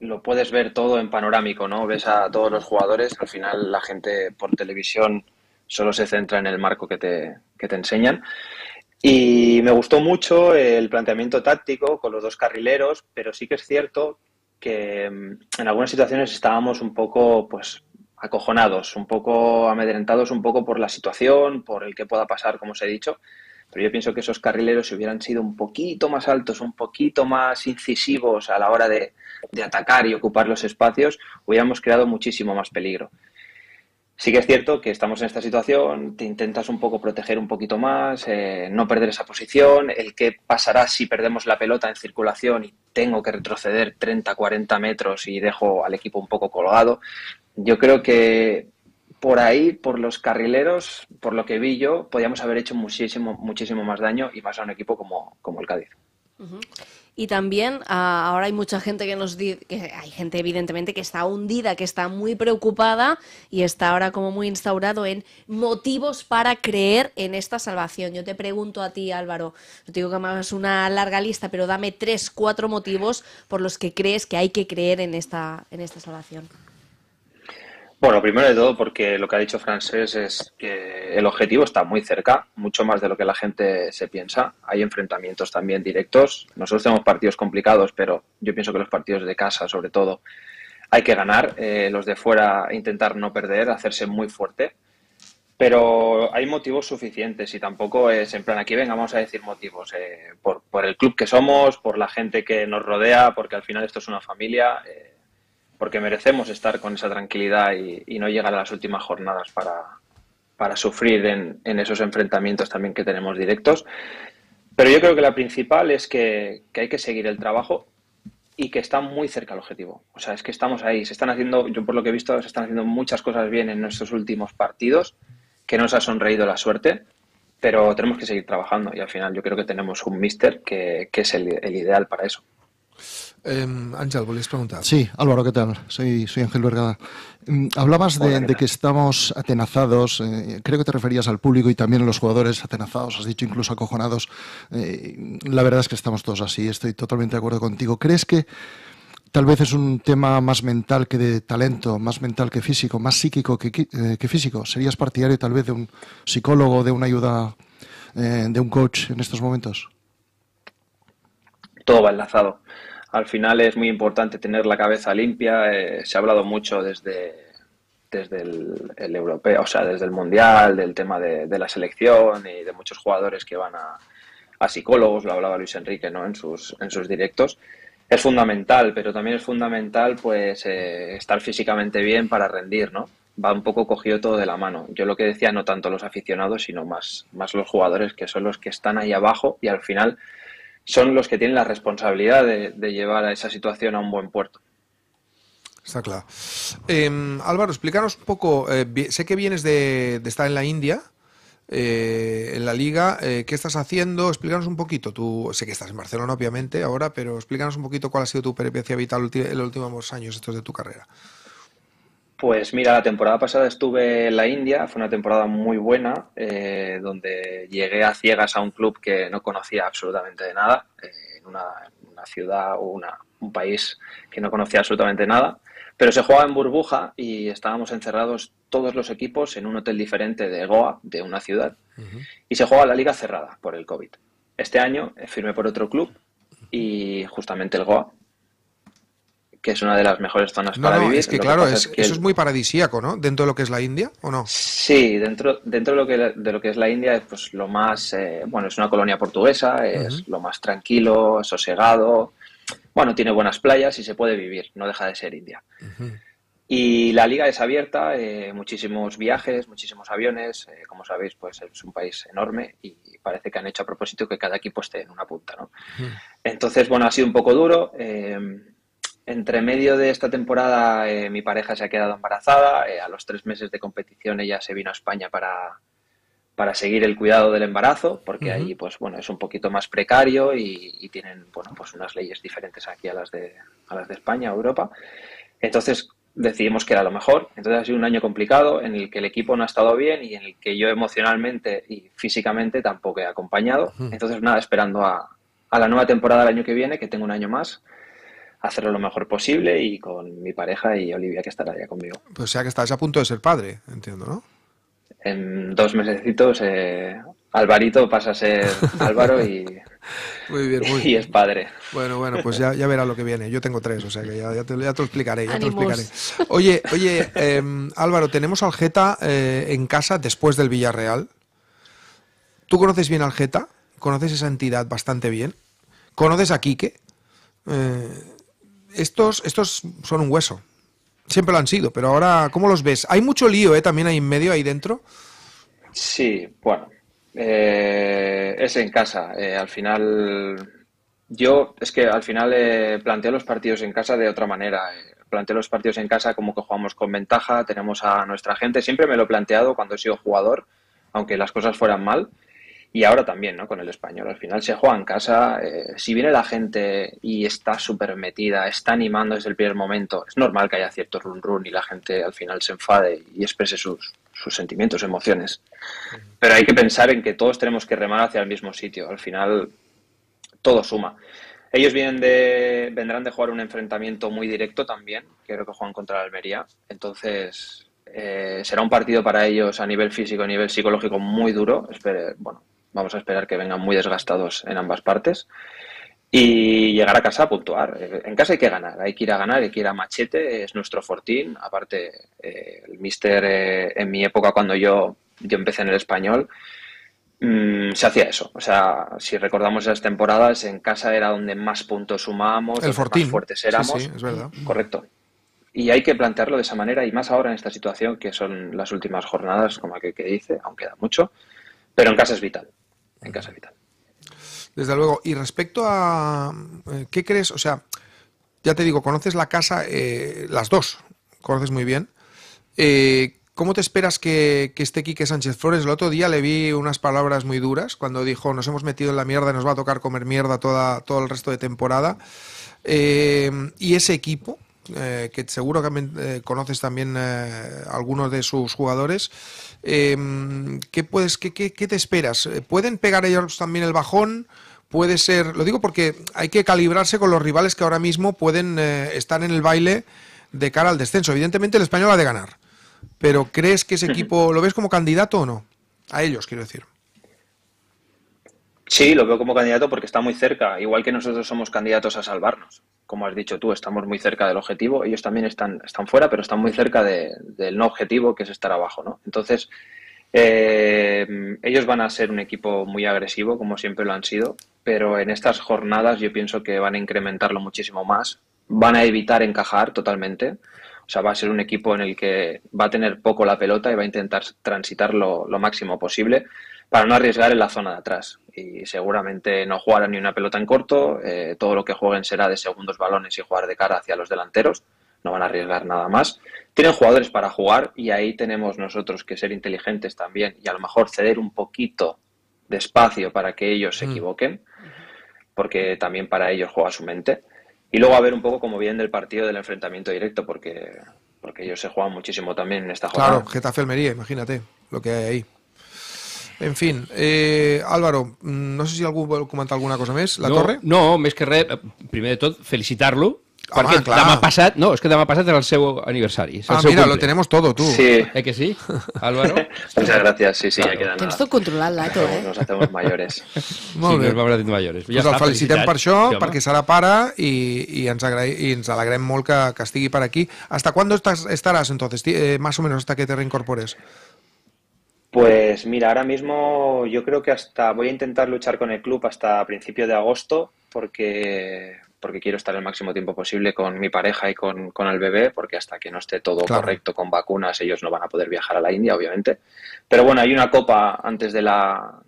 lo puedes ver todo en panorámico, ¿no? Ves a todos los jugadores, al final la gente por televisión solo se centra en el marco que te, que te enseñan. Y me gustó mucho el planteamiento táctico con los dos carrileros, pero sí que es cierto que mm, en algunas situaciones estábamos un poco, pues, acojonados, un poco amedrentados, un poco por la situación, por el que pueda pasar, como os he dicho. Pero yo pienso que esos carrileros, si hubieran sido un poquito más altos, un poquito más incisivos a la hora de, de atacar y ocupar los espacios, hubiéramos creado muchísimo más peligro. Sí que es cierto que estamos en esta situación, te intentas un poco proteger un poquito más, eh, no perder esa posición, el qué pasará si perdemos la pelota en circulación y tengo que retroceder 30, 40 metros y dejo al equipo un poco colgado. Yo creo que por ahí, por los carrileros, por lo que vi yo, podíamos haber hecho muchísimo, muchísimo más daño y más a un equipo como, como el Cádiz. Y también ah, ahora hay mucha gente que nos dice, hay gente evidentemente que está hundida, que está muy preocupada y está ahora como muy instaurado en motivos para creer en esta salvación. Yo te pregunto a ti, Álvaro, no te digo que me hagas una larga lista, pero dame tres, cuatro motivos por los que crees que hay que creer en esta, en esta salvación. Bueno, primero de todo, porque lo que ha dicho Francés es que el objetivo está muy cerca, mucho más de lo que la gente se piensa. Hay enfrentamientos también directos. Nosotros tenemos partidos complicados, pero yo pienso que los partidos de casa, sobre todo, hay que ganar. Eh, los de fuera, intentar no perder, hacerse muy fuerte. Pero hay motivos suficientes y tampoco es en plan aquí, venga, vamos a decir motivos. Eh, por, el club que somos, por la gente que nos rodea, porque al final esto es una familia. Eh, porque merecemos estar con esa tranquilidad y, no llegar a las últimas jornadas para, sufrir en, esos enfrentamientos también que tenemos directos. Pero yo creo que la principal es que, hay que seguir el trabajo y que está muy cerca el objetivo. O sea, es que estamos ahí. Se están haciendo, yo por lo que he visto, se están haciendo muchas cosas bien en nuestros últimos partidos, que nos ha sonreído la suerte, pero tenemos que seguir trabajando y al final yo creo que tenemos un mister que, es el ideal para eso. Ángel, em, a preguntar? Sí, Álvaro, ¿qué tal? Soy, soy Ángel Vergada. Em, hablabas de, que estamos atenazados, eh, creo que te referías al público y también a los jugadores atenazados, has dicho incluso acojonados. Eh, la verdad es que estamos todos así, estoy totalmente de acuerdo contigo. ¿Crees que tal vez es un tema más mental que de talento, más mental que físico, más psíquico que, eh, físico. ¿Serías partidario tal vez de un psicólogo, de una ayuda, de un coach en estos momentos? Todo va enlazado al final es muy importante tener la cabeza limpia. Eh, se ha hablado mucho desde, desde el, europeo, o sea, desde el mundial, del tema de, la selección y de muchos jugadores que van a, a, psicólogos, lo hablaba Luis Enrique ¿no? en, sus, en sus directos. Es fundamental, pero también es fundamental pues eh, estar físicamente bien para rendir, ¿no? Va un poco cogido todo de la mano. Yo lo que decía, no tanto los aficionados, sino más, más los jugadores, que son los que están ahí abajo y al final son los que tienen la responsabilidad de, llevar a esa situación a un buen puerto. Está claro. Em, Álvaro, explícanos un poco. Eh, sé que vienes de, estar en la India, eh, en la Liga. Eh, ¿Qué estás haciendo? Explícanos un poquito. Tú, sé que estás en Barcelona, obviamente, ahora, pero explícanos un poquito cuál ha sido tu peripecia vital en los últimos años estos de tu carrera. Pues mira, la temporada pasada estuve en la India, fue una temporada muy buena, eh, donde llegué a ciegas a un club que no conocía absolutamente de nada, eh, en una, ciudad o una, un país que no conocía absolutamente nada, pero se jugaba en burbuja y estábamos encerrados todos los equipos en un hotel diferente de Goa, de una ciudad, y se jugaba la liga cerrada por el COVID. Este año eh, firmé por otro club y justamente el Goa, que es una de las mejores zonas para vivir. Es que claro, es, eso es muy paradisíaco, ¿no? Dentro de lo que es la India, ¿o no? Sí, dentro, dentro de, lo que, de lo que es la India es pues, lo más, eh, bueno, es una colonia portuguesa, es lo más tranquilo, sosegado, bueno, tiene buenas playas y se puede vivir, no deja de ser India. Y la liga es abierta, eh, muchísimos viajes, muchísimos aviones, eh, como sabéis, pues es un país enorme y parece que han hecho a propósito que cada equipo esté en una punta, ¿no? Entonces, bueno, ha sido un poco duro. Entre medio de esta temporada eh, mi pareja se ha quedado embarazada, eh, a los tres meses de competición ella se vino a España para, para seguir el cuidado del embarazo, porque allí ahí pues bueno es un poquito más precario y, tienen bueno pues unas leyes diferentes aquí a las de a las de España, Europa. Entonces decidimos que era lo mejor. Entonces ha sido un año complicado en el que el equipo no ha estado bien y en el que yo emocionalmente y físicamente tampoco he acompañado. Entonces nada, esperando a, a la nueva temporada del año que viene, que tengo un año más hacerlo lo mejor posible y con mi pareja y Olivia que estará ya conmigo. Pues o sea que estás a punto de ser padre, entiendo, ¿no? En dos mesecitos eh, Alvarito pasa a ser Álvaro y, muy bien, y es padre. Bueno, bueno, pues ya, ya verás lo que viene. Yo tengo tres, o sea que ya, te, lo explicaré, te Oye, oye em, Álvaro, tenemos al Geta eh, en casa después del Villarreal. ¿Tú conoces bien al Geta? ¿Conoces esa entidad bastante bien? ¿Conoces a Quique? Eh, estos, estos son un hueso. Siempre lo han sido, pero ahora, ¿cómo los ves? Hay mucho lío, ¿eh? También ahí en medio, ahí dentro. Sí, bueno. Eh, es en casa. Eh, al final, yo es que al final eh, planteo los partidos en casa de otra manera. Eh, planteo los partidos en casa como que jugamos con ventaja, tenemos a nuestra gente. Siempre me lo he planteado cuando he sido jugador, aunque las cosas fueran mal. Y ahora también, ¿no? Con el español. Al final se juega en casa. Eh, si viene la gente y está súper metida, está animando desde el primer momento, es normal que haya cierto run run y la gente al final se enfade y exprese sus, sus sentimientos, emociones. Pero hay que pensar en que todos tenemos que remar hacia el mismo sitio. Al final, todo suma. Ellos vienen de, vendrán de jugar un enfrentamiento muy directo también, creo que juegan contra la Almería. Entonces, eh, será un partido para ellos a nivel físico, y a nivel psicológico muy duro. Espere, bueno, Vamos a esperar que vengan muy desgastados en ambas partes y llegar a casa a puntuar. En casa hay que ganar, hay que ir a ganar, hay que ir a machete, es nuestro fortín. Aparte, eh, el mister eh, en mi época cuando yo, yo empecé en el español, mm, se hacía eso. O sea, si recordamos esas temporadas, en casa era donde más puntos sumábamos, el fortín. más fuertes éramos. Sí, es verdad. Correcto. Y hay que plantearlo de esa manera, y más ahora en esta situación, que son las últimas jornadas, como aquel que dice, aunque da mucho, pero en casa es vital en Casa Vital. Desde luego. Y respecto a. Eh, ¿Qué crees? O sea, ya te digo, conoces la casa, eh, las dos, conoces muy bien. Eh, ¿Cómo te esperas que, esté Quique Sánchez Flores? El otro día le vi unas palabras muy duras cuando dijo: Nos hemos metido en la mierda, nos va a tocar comer mierda toda, todo el resto de temporada. y ese equipo, eh, que seguro que eh, conoces también eh, algunos de sus jugadores. Em, ¿qué, puedes, qué, qué te esperas? ¿Pueden pegar ellos también el bajón? Puede ser, lo digo porque hay que calibrarse con los rivales que ahora mismo pueden estar en el baile de cara al descenso. Evidentemente el español ha de ganar, pero ¿crees que ese equipo lo ves como candidato o no? A ellos, quiero decir. Sí, lo veo como candidato porque está muy cerca, igual que nosotros somos candidatos a salvarnos como has dicho tú, estamos muy cerca del objetivo. Ellos también están, están fuera, pero están muy cerca del no objetivo, que es estar abajo, ¿no? Entonces, eh, ellos van a ser un equipo muy agresivo, como siempre lo han sido, pero en estas jornadas yo pienso que van a incrementarlo muchísimo más. Van a evitar encajar totalmente. O sea, va a ser un equipo en el que va a tener poco la pelota y va a intentar transitar lo máximo posible para no arriesgar en la zona de atrás. Y seguramente no jugarán ni una pelota en corto, eh, todo lo que jueguen será de segundos balones y jugar de cara hacia los delanteros, no van a arriesgar nada más. Tienen jugadores para jugar y ahí tenemos nosotros que ser inteligentes también y a lo mejor ceder un poquito de espacio para que ellos se mm. equivoquen, porque también para ellos juega su mente. Y luego a ver un poco cómo viene del partido del enfrentamiento directo, porque, porque ellos se juegan muchísimo también en esta jornada. Claro, Getafe imagínate lo que hay ahí. En fi, eh, Álvaro, mm, no sé si algú vol comentar alguna cosa més. La no, Torre? No, més que res, primer de tot, felicitar-lo, perquè clar. demà passat, no, és que demà passat era el seu aniversari. El ah, seu mira, cumple. lo tenemos todo, tú. Sí. ¿Eh que sí, Álvaro? Muchas gracias, sí, sí, claro. ya queda nada. Tens tot controlat, l'Ato, eh? Nos hacemos mayores. Molt bé. Sí, nos vamos haciendo mayores. Pues ja el felicitem per això, sí, perquè serà pare i, i, ens agraï, i ens alegrem molt que, que estigui per aquí. Hasta quan estaràs, entonces, eh, más o menos, hasta que te reincorpores? Pues mira, ahora mismo yo creo que hasta voy a intentar luchar con el club hasta principio de agosto porque, porque quiero estar el máximo tiempo posible con mi pareja y con, el bebé, porque hasta que no esté todo correcto con vacunas ellos no van a poder viajar a la India, obviamente. Pero bueno, hay una copa antes de la,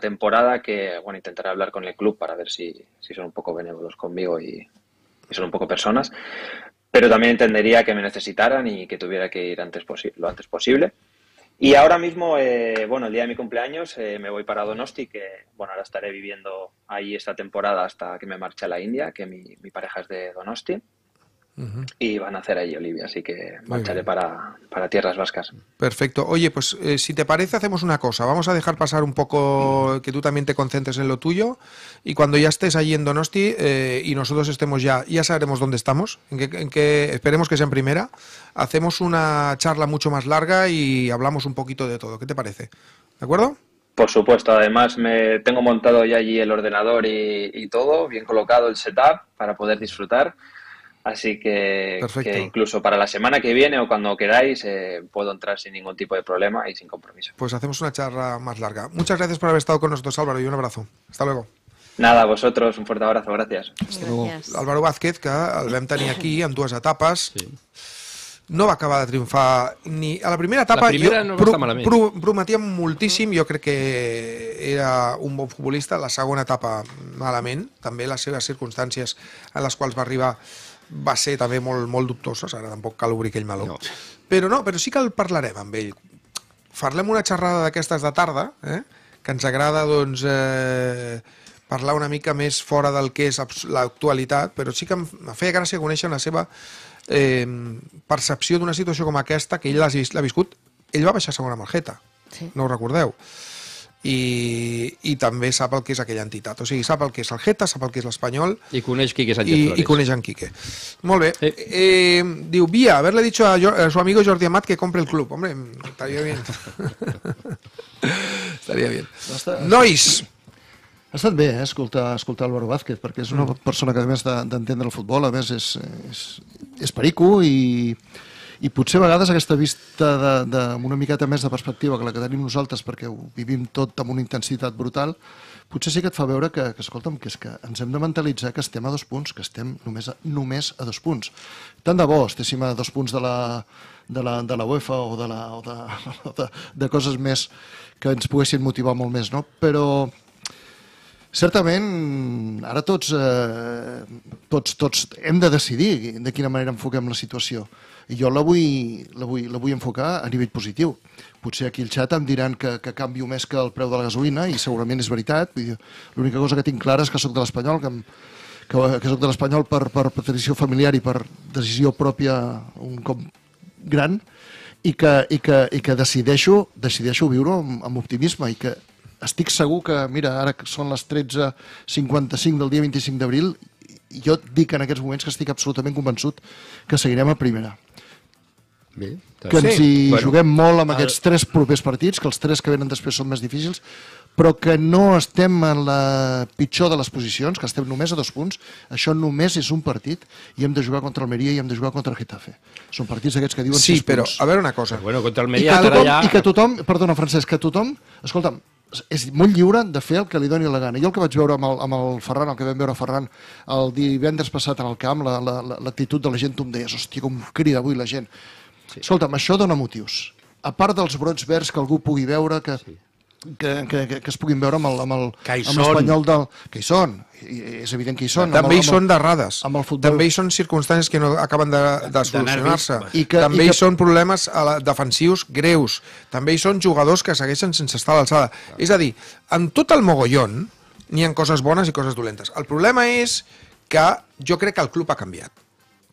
temporada que, bueno, intentaré hablar con el club para ver si, son un poco benévolos conmigo y, son un poco personas. Pero también entendería que me necesitaran y que tuviera que ir antes lo antes posible. Y ahora mismo, eh, bueno, el día de mi cumpleaños eh, me voy para Donosti, que bueno, ahora estaré viviendo ahí esta temporada hasta que me marche a la India, que mi pareja es de Donosti. Y van a hacer ahí Olivia, así que marcharé para, tierras vascas. Perfecto. Oye, pues eh, si te parece, hacemos una cosa. Vamos a dejar pasar un poco que tú también te concentres en lo tuyo. Y cuando ya estés allí en Donosti eh, y nosotros estemos ya, ya sabremos dónde estamos, en que, esperemos que sea en primera, hacemos una charla mucho más larga y hablamos un poquito de todo. ¿Qué te parece? ¿De acuerdo? Por supuesto, además me tengo montado ya allí el ordenador y todo, bien colocado el setup para poder disfrutar. Así que, que, incluso para la semana que viene o cuando queráis eh, puedo entrar sin ningún tipo de problema y sin compromiso. Pues hacemos una charla más larga. Muchas gracias por haber estado con nosotros, Álvaro, y un abrazo. Hasta luego. Nada, a vosotros, un fuerte abrazo, gracias. Hasta luego. gracias. Álvaro Vázquez, que el vam tenir aquí en dues etapes. Sí. No va acabar de triomfar ni a la primera etapa. La primera jo, no pro, pro, prometia moltíssim, jo crec que era un bon futbolista. La segona etapa, malament. També les seves circumstàncies en les quals va arribar va ser també molt, molt dubtosa, ara tampoc cal obrir aquell meló. No. Però no, però sí que el parlarem amb ell. Farlem una xerrada d'aquestes de tarda, eh? que ens agrada doncs, eh, parlar una mica més fora del que és l'actualitat, però sí que em feia gràcia conèixer la seva eh, percepció d'una situació com aquesta, que ell l'ha viscut. Ell va baixar segona margeta, sí. no ho recordeu? i, i també sap el que és aquella entitat. O sigui, sap el que és el Geta, sap el que és l'Espanyol... I coneix Quique Sánchez i, Flores. I coneix en Quique. Molt bé. Sí. Eh, diu, haver-li dicho a, a, su amigo Jordi Amat que compre el club. Hombre, estaria bien. estaria bien. Nois, ha estat bé eh, escoltar, escoltar Álvaro Vázquez, perquè és una persona que, a més d'entendre de, el futbol, a més és, és, és perico i, i potser a vegades aquesta vista de, de, amb una miqueta més de perspectiva que la que tenim nosaltres, perquè ho vivim tot amb una intensitat brutal, potser sí que et fa veure que, que escolta'm, que és que ens hem de mentalitzar que estem a dos punts, que estem només a, només a dos punts. Tant de bo estéssim a dos punts de la, de la, de la UEFA o, de, la, o de, de, de coses més que ens poguessin motivar molt més, no? Però certament ara tots, eh, tots, tots hem de decidir de quina manera enfoquem la situació i jo la vull, la, vull, la vull enfocar a nivell positiu. Potser aquí al xat em diran que, que canvio més que el preu de la gasolina, i segurament és veritat. L'única cosa que tinc clara és que sóc de l'Espanyol, que, que, que sóc de l'Espanyol per, per tradició familiar i per decisió pròpia un cop gran, i que, i que, i que decideixo, decideixo viure amb, amb optimisme i que estic segur que, mira, ara que són les 13.55 del dia 25 d'abril, jo dic en aquests moments que estic absolutament convençut que seguirem a primera. Bé, que ens hi bueno, juguem molt amb el... aquests tres propers partits, que els tres que venen després són més difícils, però que no estem en la pitjor de les posicions, que estem només a dos punts, això només és un partit, i hem de jugar contra Almeria i hem de jugar contra el Getafe. Són partits aquests que diuen sí, sis però, punts. Sí, però a veure una cosa. Bueno, contra Almeria, I que tothom, ja... i que tothom perdona, Francesc, que tothom, escolta'm, és molt lliure de fer el que li doni la gana. Jo el que vaig veure amb el, amb el Ferran, el que vam veure Ferran el divendres passat en el camp, l'actitud la, la, la de la gent, tu em deies, hòstia, com crida avui la gent. Sí. Escolta'm, això dona motius. A part dels brots verds que algú pugui veure, que, sí. que, que, que, que es puguin veure amb amb el, amb l'espanyol del... Que hi són, I, és evident que hi són. També hi són derrades. També hi són circumstàncies que no acaben de, de solucionar-se. També i que... hi són problemes defensius greus. També hi són jugadors que segueixen sense estar a l'alçada. És a dir, en tot el mogollón n'hi ha coses bones i coses dolentes. El problema és que jo crec que el club ha canviat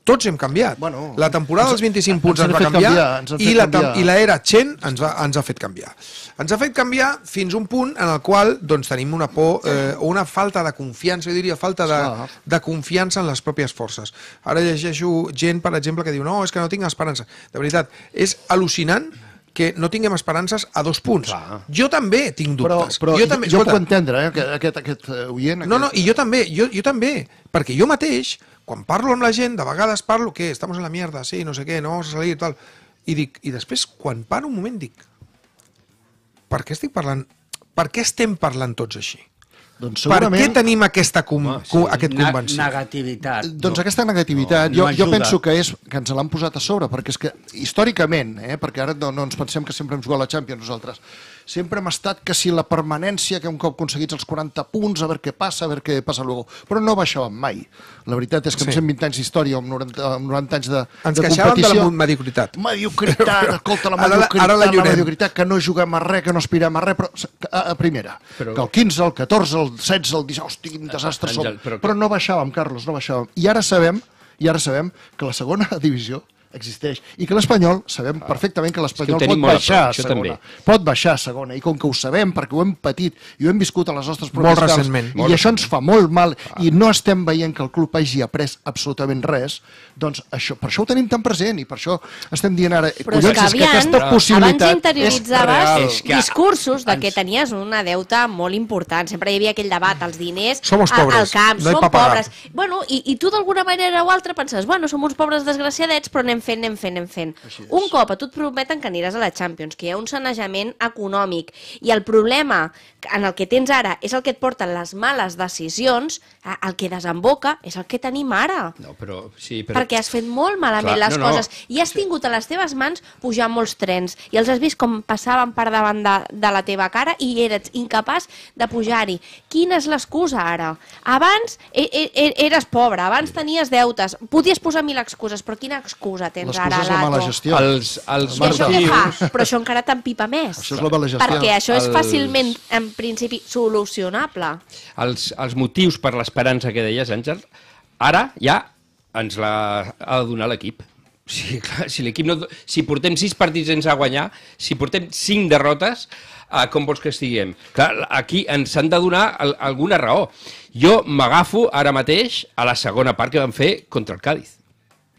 tots hem canviat. Bueno, la temporada ens, dels 25 punts ens, ens va canviar, canviar ens i, la, canviar. l'era Chen ens, va, ens ha fet canviar. Ens ha fet canviar fins un punt en el qual doncs, tenim una por eh, una falta de confiança, jo diria falta de, de confiança en les pròpies forces. Ara llegeixo gent, per exemple, que diu no, és que no tinc esperança. De veritat, és al·lucinant que no tinguem esperances a dos punts. Clar. Jo també tinc dubtes. Però, però jo, també, jo, escolta, jo puc entendre, eh, aquest, aquest, aquest eh, oient... Aquest... No, no, i jo també, jo, jo també, perquè jo mateix, quan parlo amb la gent, de vegades parlo que estem en la mierda, sí, no sé què, no vamos a salir, tal... I, dic, i després, quan paro un moment, dic per què estic parlant... Per què estem parlant tots així? Doncs segurament... Per què tenim aquesta com... no, sí, aquest convenció? Negativitat. Doncs no, aquesta negativitat no, jo, jo penso que és que ens l'han posat a sobre, perquè és que històricament, eh, perquè ara no, no ens pensem que sempre hem jugat a la Champions nosaltres, sempre hem estat que si la permanència, que un cop aconseguits els 40 punts, a veure què passa, a veure què passa després. Però no baixàvem mai. La veritat és que sí. amb 120 anys d'història, amb 90, amb 90 anys de, Ens de competició... Ens queixàvem de la mediocritat. Mediocritat, escolta, la mediocritat, ara la, ara la, la mediocritat, que no juguem a res, que no aspirem a res, però a, a primera, però... que el 15, el 14, el 16, el 17, hòstia, quin ah, desastre Àngel, som. Però... però no baixàvem, Carlos, no baixàvem. I ara sabem i ara sabem que la segona divisió existeix. I que l'Espanyol, sabem ah. perfectament que l'Espanyol pot baixar a segona. També. Pot baixar a segona. I com que ho sabem, perquè ho hem patit i ho hem viscut a les nostres pròpies molt recentment. i això ens fa molt mal ah. i no estem veient que el club hagi après absolutament res, doncs això, per això ho tenim tan present i per això estem dient ara, Però collons, és que, és que aquesta possibilitat abans interioritzaves que... discursos de que tenies una deuta molt important. Sempre hi havia aquell debat, els diners Somos pobres, al camp, no som pobres. Bueno, i, i tu d'alguna manera o altra penses, bueno, som uns pobres desgraciadets, però anem fent, anem fent, anem fent. Un cop a tu et prometen que aniràs a la Champions, que hi ha un sanejament econòmic, i el problema en el que tens ara és el que et porten les males decisions, eh, el que desemboca és el que tenim ara. No, però, sí, però... Perquè has fet molt malament Clar, les no, coses, no. i has tingut a les teves mans pujar molts trens, i els has vist com passaven per davant de, de la teva cara i eres incapaç de pujar-hi. Quina és l'excusa ara? Abans e, e, e, eres pobre, abans tenies deutes, podies posar mil excuses, però quina excusa? tens Les ara... Les coses la mala gestió. Els, els I això què fa? Però això encara t'empipa més. Això és la mala gestió. Perquè això és fàcilment, en principi, solucionable. Els, els motius per l'esperança que deies, Àngel, ara ja ens la ha de donar l'equip. Sí, clar, si, l'equip no... si portem sis partits sense guanyar, si portem cinc derrotes, eh, com vols que estiguem? Clar, aquí ens han de donar el, alguna raó. Jo m'agafo ara mateix a la segona part que vam fer contra el Cádiz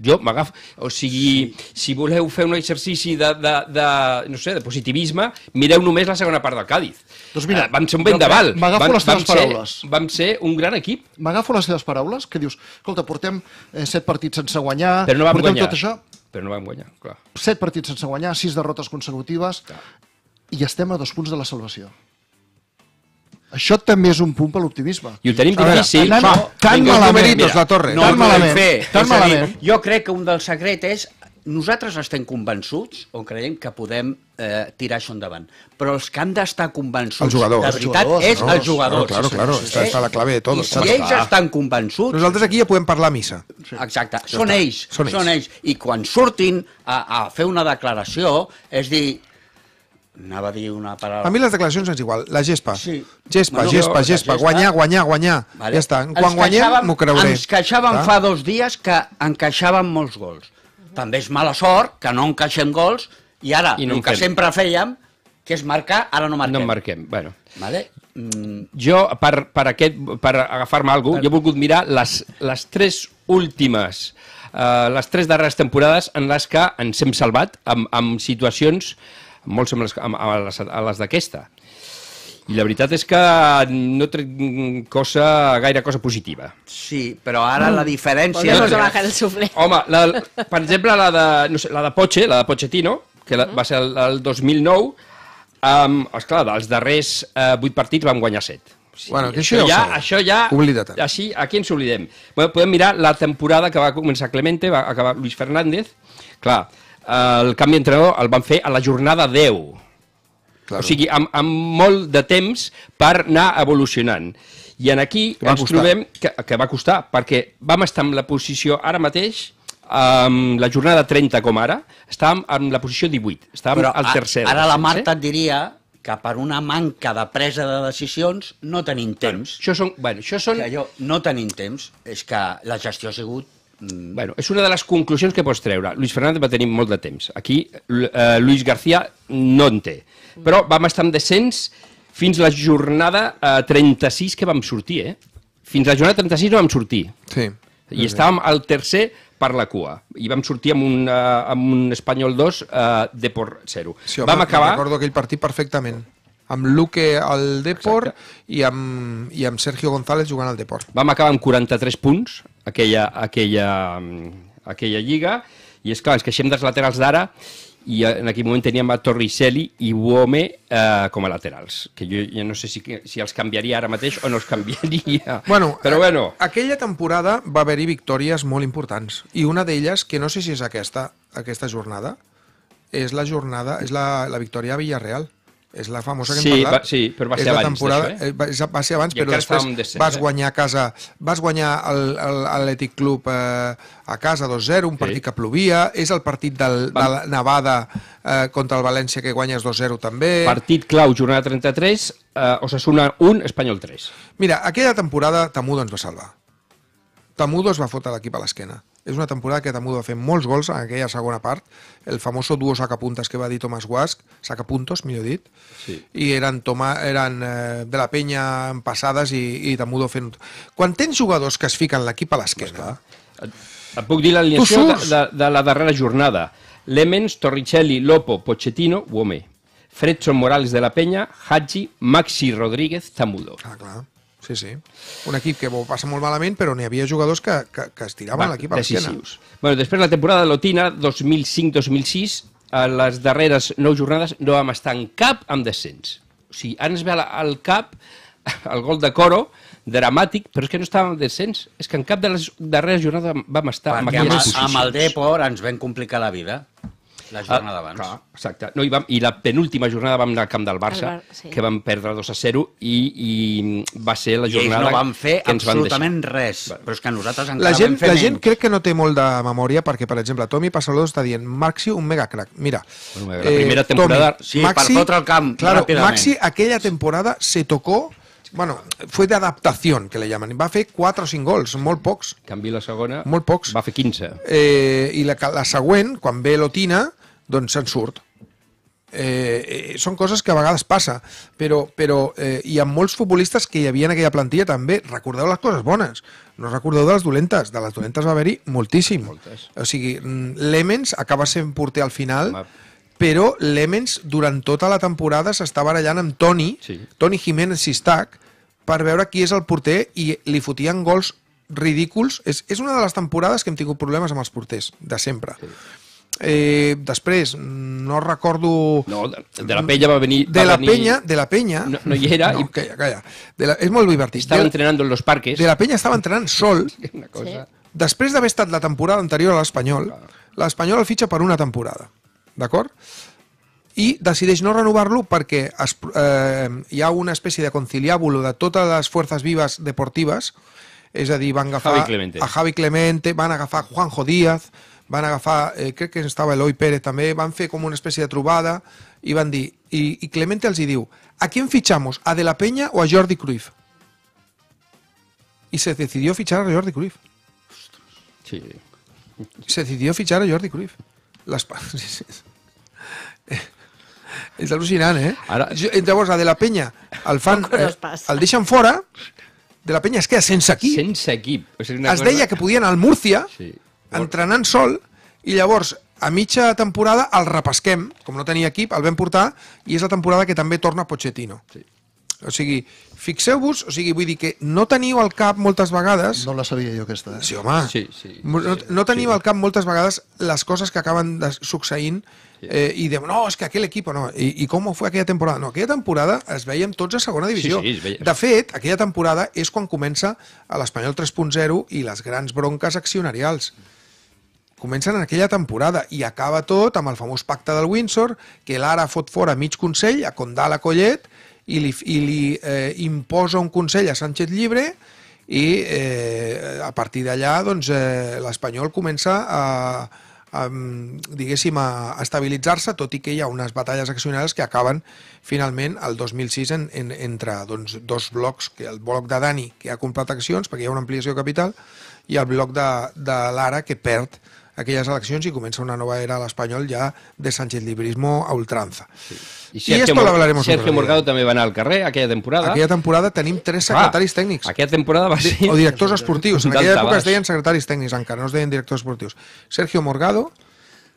jo m'agafo... O sigui, sí. si voleu fer un exercici de, de, de, no sé, de positivisme, mireu només la segona part del Càdiz. Doncs mira, uh, eh, vam ser un vent de val. M'agafo les teves vam paraules. Ser, vam ser un gran equip. M'agafo les teves paraules, que dius, escolta, portem eh, set partits sense guanyar, Però no vam portem guanyar. tot això... Però no vam guanyar, clar. Set partits sense guanyar, sis derrotes consecutives, clar. i estem a dos punts de la salvació. Això també és un punt per l'optimisme. I ho tenim difícil. Sí, anant, tan malament, mira, la Torre. No tan malament. Fer. Tan malament. Dir, jo crec que un dels secrets és nosaltres estem convençuts o creiem que podem eh, tirar això endavant. Però els que han d'estar convençuts els de veritat els és no, els jugadors. Claro, claro, sí, sí, sí. està la clave de tot. I si clar. ells estan convençuts... Nosaltres aquí ja podem parlar a missa. Sí. Exacte, són ells, són ells, són ells. I quan surtin a, a fer una declaració, és dir, anava a dir una paraula... A mi les declaracions és igual, la gespa. Sí. Gespa, bueno, gespa, gespa, gespa, guanyar, guanyar, guanyar. Vale. Ja està, quan ens guanyem m'ho creuré. Ens queixàvem ah? fa dos dies que encaixàvem molts gols. Uh -huh. També és mala sort que no encaixem gols i ara, I no el que fem. sempre fèiem, que és marcar, ara no marquem. No marquem, bueno. Vale? Mm. Jo, per, per, aquest, per agafar-me alguna cosa, per... jo he volgut mirar les, les tres últimes, eh, les tres darreres temporades en les que ens hem salvat amb, amb situacions uh, molt semblants a, a les, a les d'aquesta. I la veritat és que no trec cosa, gaire cosa positiva. Sí, però ara mm. la diferència... Podemos no bajar el suflet. Home, la, per exemple, la de, no sé, la de Poche, la de Pochettino, que la, mm. va ser el, el 2009, um, esclar, dels darrers eh, 8 partits vam guanyar 7. Sí, bueno, que això, això ja, ja això ja... Oblida't. Així, aquí ens oblidem. Bueno, podem mirar la temporada que va començar Clemente, va acabar Luis Fernández. Clar, el canvi d'entrenador el van fer a la jornada 10. Claro. O sigui, amb, amb molt de temps per anar evolucionant. I en aquí que ens costar. trobem que, que va costar, perquè vam estar en la posició ara mateix, amb la jornada 30 com ara, estàvem en la posició 18, estàvem Però al tercer. Ara la Marta et diria que per una manca de presa de decisions no tenim temps. Bueno, això són... Bueno, això són... Que allò, no tenim temps. És que la gestió ha sigut Mm. bueno, és una de les conclusions que pots treure. Luis Fernández va tenir molt de temps. Aquí eh, Luis García no en té. Però mm. vam estar amb descens fins la jornada eh, 36 que vam sortir, eh? Fins la jornada 36 no vam sortir. Sí. I estàvem al tercer per la cua. I vam sortir amb un, uh, amb un Espanyol 2 uh, eh, de por 0. Sí, home, vam acabar... recordo aquell partit perfectament amb Luque al Depor i amb, i amb Sergio González jugant al Depor. Vam acabar amb 43 punts aquella, aquella, mm, aquella lliga, i és clar, ens queixem dels laterals d'ara, i en aquell moment teníem a Torricelli i Uome eh, com a laterals, que jo, jo no sé si, si els canviaria ara mateix o no els canviaria. Bueno, Però bueno... Aquella temporada va haver-hi victòries molt importants, i una d'elles, que no sé si és aquesta, aquesta jornada, és la jornada, és la, la victòria a Villarreal. És la famosa que sí, hem parlat. Va, sí, però va ser és abans temporada, eh? eh va, va ser abans, I però després descens, vas eh? guanyar a casa, vas guanyar l'Atlètic Club eh, a casa 2-0, un partit sí. que plovia, és el partit del, va. de la Nevada eh, contra el València que guanyes 2-0 també. Partit clau, jornada 33, eh, Osasuna 1, Espanyol 3. Mira, aquella temporada Tamudo ens va salvar. Tamudo es va fotre l'equip a l'esquena. És una temporada que Tamudo va fer molts gols en aquella segona part. El famós duo sacapuntes que va dir Tomàs Guasc, sacapuntos, millor dit, sí. i eren, Toma, eren eh, de la penya en passades i, i Tamudo fent... Quan tens jugadors que es fiquen l'equip a l'esquena... Et, et puc dir l'alineació de, de, de la darrera jornada. Lemens, Torricelli, Lopo, Pochettino, Uome. Fredson Morales de la Peña, Hadji, Maxi Rodríguez, Tamudo. Ah, clar. Sí, sí. Un equip que ho passa molt malament, però n'hi havia jugadors que, que, que es tiraven l'equip a l'esquena. Bueno, després la temporada de Lotina, 2005-2006, a les darreres nou jornades no vam estar en cap amb descens. O sigui, ara ens ve al cap el gol de Coro, dramàtic, però és que no estàvem descens. És que en cap de les darreres jornades vam estar Perquè amb, amb, amb el Depor ens vam complicar la vida. La ah, jornada abans. Ah, clar, exacte. No, i, vam, I la penúltima jornada vam anar al camp del Barça, Bar sí. que vam perdre 2 a 0, i, i va ser la jornada... I ells no van fer que absolutament van res, però és que nosaltres encara la gent, vam fer La gent menys. gent crec que no té molt de memòria, perquè, per exemple, Tomi Passalós està dient Maxi, un megacrac. Mira, bueno, la eh, primera temporada... Tomi, sí, Maxi, per fotre el camp, claro, Maxi, aquella temporada se tocó bueno, fue de adaptación, que le llaman. Va hacer 4 o 5 gols, molt pocs. Cambió canvi, la segona molt pocs. va fer 15. Eh, I la, la següent, quan ve l'Otina, don se'n surt. Eh, eh, són coses que a vegades passa, però, però eh, hi a molts futbolistes que hi havia en aquella plantilla també. Recordeu les coses bones, no recordeu de las dolentes. De les dolentes va a hi moltíssim. O sigui, mm, Lemens acaba sent porter al final, Home. però Lemens durant tota la temporada estaba barallant amb Toni, sí. Toni Jiménez Sistac, per veure qui és el porter i li fotien gols ridículs. És, és una de les temporades que hem tingut problemes amb els porters, de sempre. Sí. Eh, després, no recordo... No, de, de la Penya va venir... De va la venir... Penya, de la Penya... No, no hi era... No, i... calla, calla. De la... És molt divertit. Estava de... entrenant en los parques. De la Penya estava entrenant sol. una cosa... Sí. Després d'haver estat la temporada anterior a l'Espanyol, l'Espanyol el fitxa per una temporada. D'acord? Y decideix no renovarlo porque ya eh, una especie de conciliábulo de todas las fuerzas vivas deportivas. Es decir, van agafar Javi a Javi Clemente, van agafar Juanjo Díaz, van a gafar eh, creo que el hoy Pérez también, van hacer como una especie de trubada y van y Clemente els ¿a quién fichamos? ¿A De la Peña o a Jordi Cruyff? Y se decidió fichar a Jordi Cruyff. Sí. Se decidió fichar a Jordi Cruyff. Las... És al·lucinant, eh? Ara... Eh, llavors, la de la penya, el fan... Eh, el deixen fora, de la penya es queda sense equip. Sense equip. O sigui, una es cosa... deia que podien al Múrcia, sí. entrenant sol, i llavors a mitja temporada el repesquem, com no tenia equip, el vam portar, i és la temporada que també torna Pochettino. Sí. O sigui, fixeu-vos, o sigui, vull dir que no teniu al cap moltes vegades... No la sabia jo aquesta. Eh? Sí, home. Sí, sí, no, no teniu sí. al cap moltes vegades les coses que acaben de, succeint Eh, I diuen, no, és que aquell equip, no. I, I com fue aquella temporada? No, aquella temporada es veiem tots a segona divisió. Sí, sí, de fet, aquella temporada és quan comença l'Espanyol 3.0 i les grans bronques accionarials comencen en aquella temporada i acaba tot amb el famós pacte del Windsor, que l'ara fot fora mig consell a Condal Collet i li, i li eh, imposa un consell a Sánchez Llibre i eh, a partir d'allà doncs, eh, l'Espanyol comença a, diguéssim, a, a estabilitzar-se, tot i que hi ha unes batalles accionades que acaben finalment el 2006 en, en, entre doncs, dos blocs, que el bloc de Dani, que ha comprat accions perquè hi ha una ampliació de capital, i el bloc de, de l'Ara, que perd aquelles eleccions i comença una nova era a l'Espanyol ja de Sánchez Librismo a ultranza. Sí. I, I esto lo hablaremos Sergio Morgado també va anar al carrer aquella temporada. Aquella temporada tenim tres secretaris ah, tècnics. Aquella temporada va ser... O directors esportius. En aquella època es deien secretaris tècnics, encara no es deien directors esportius. Sergio Morgado,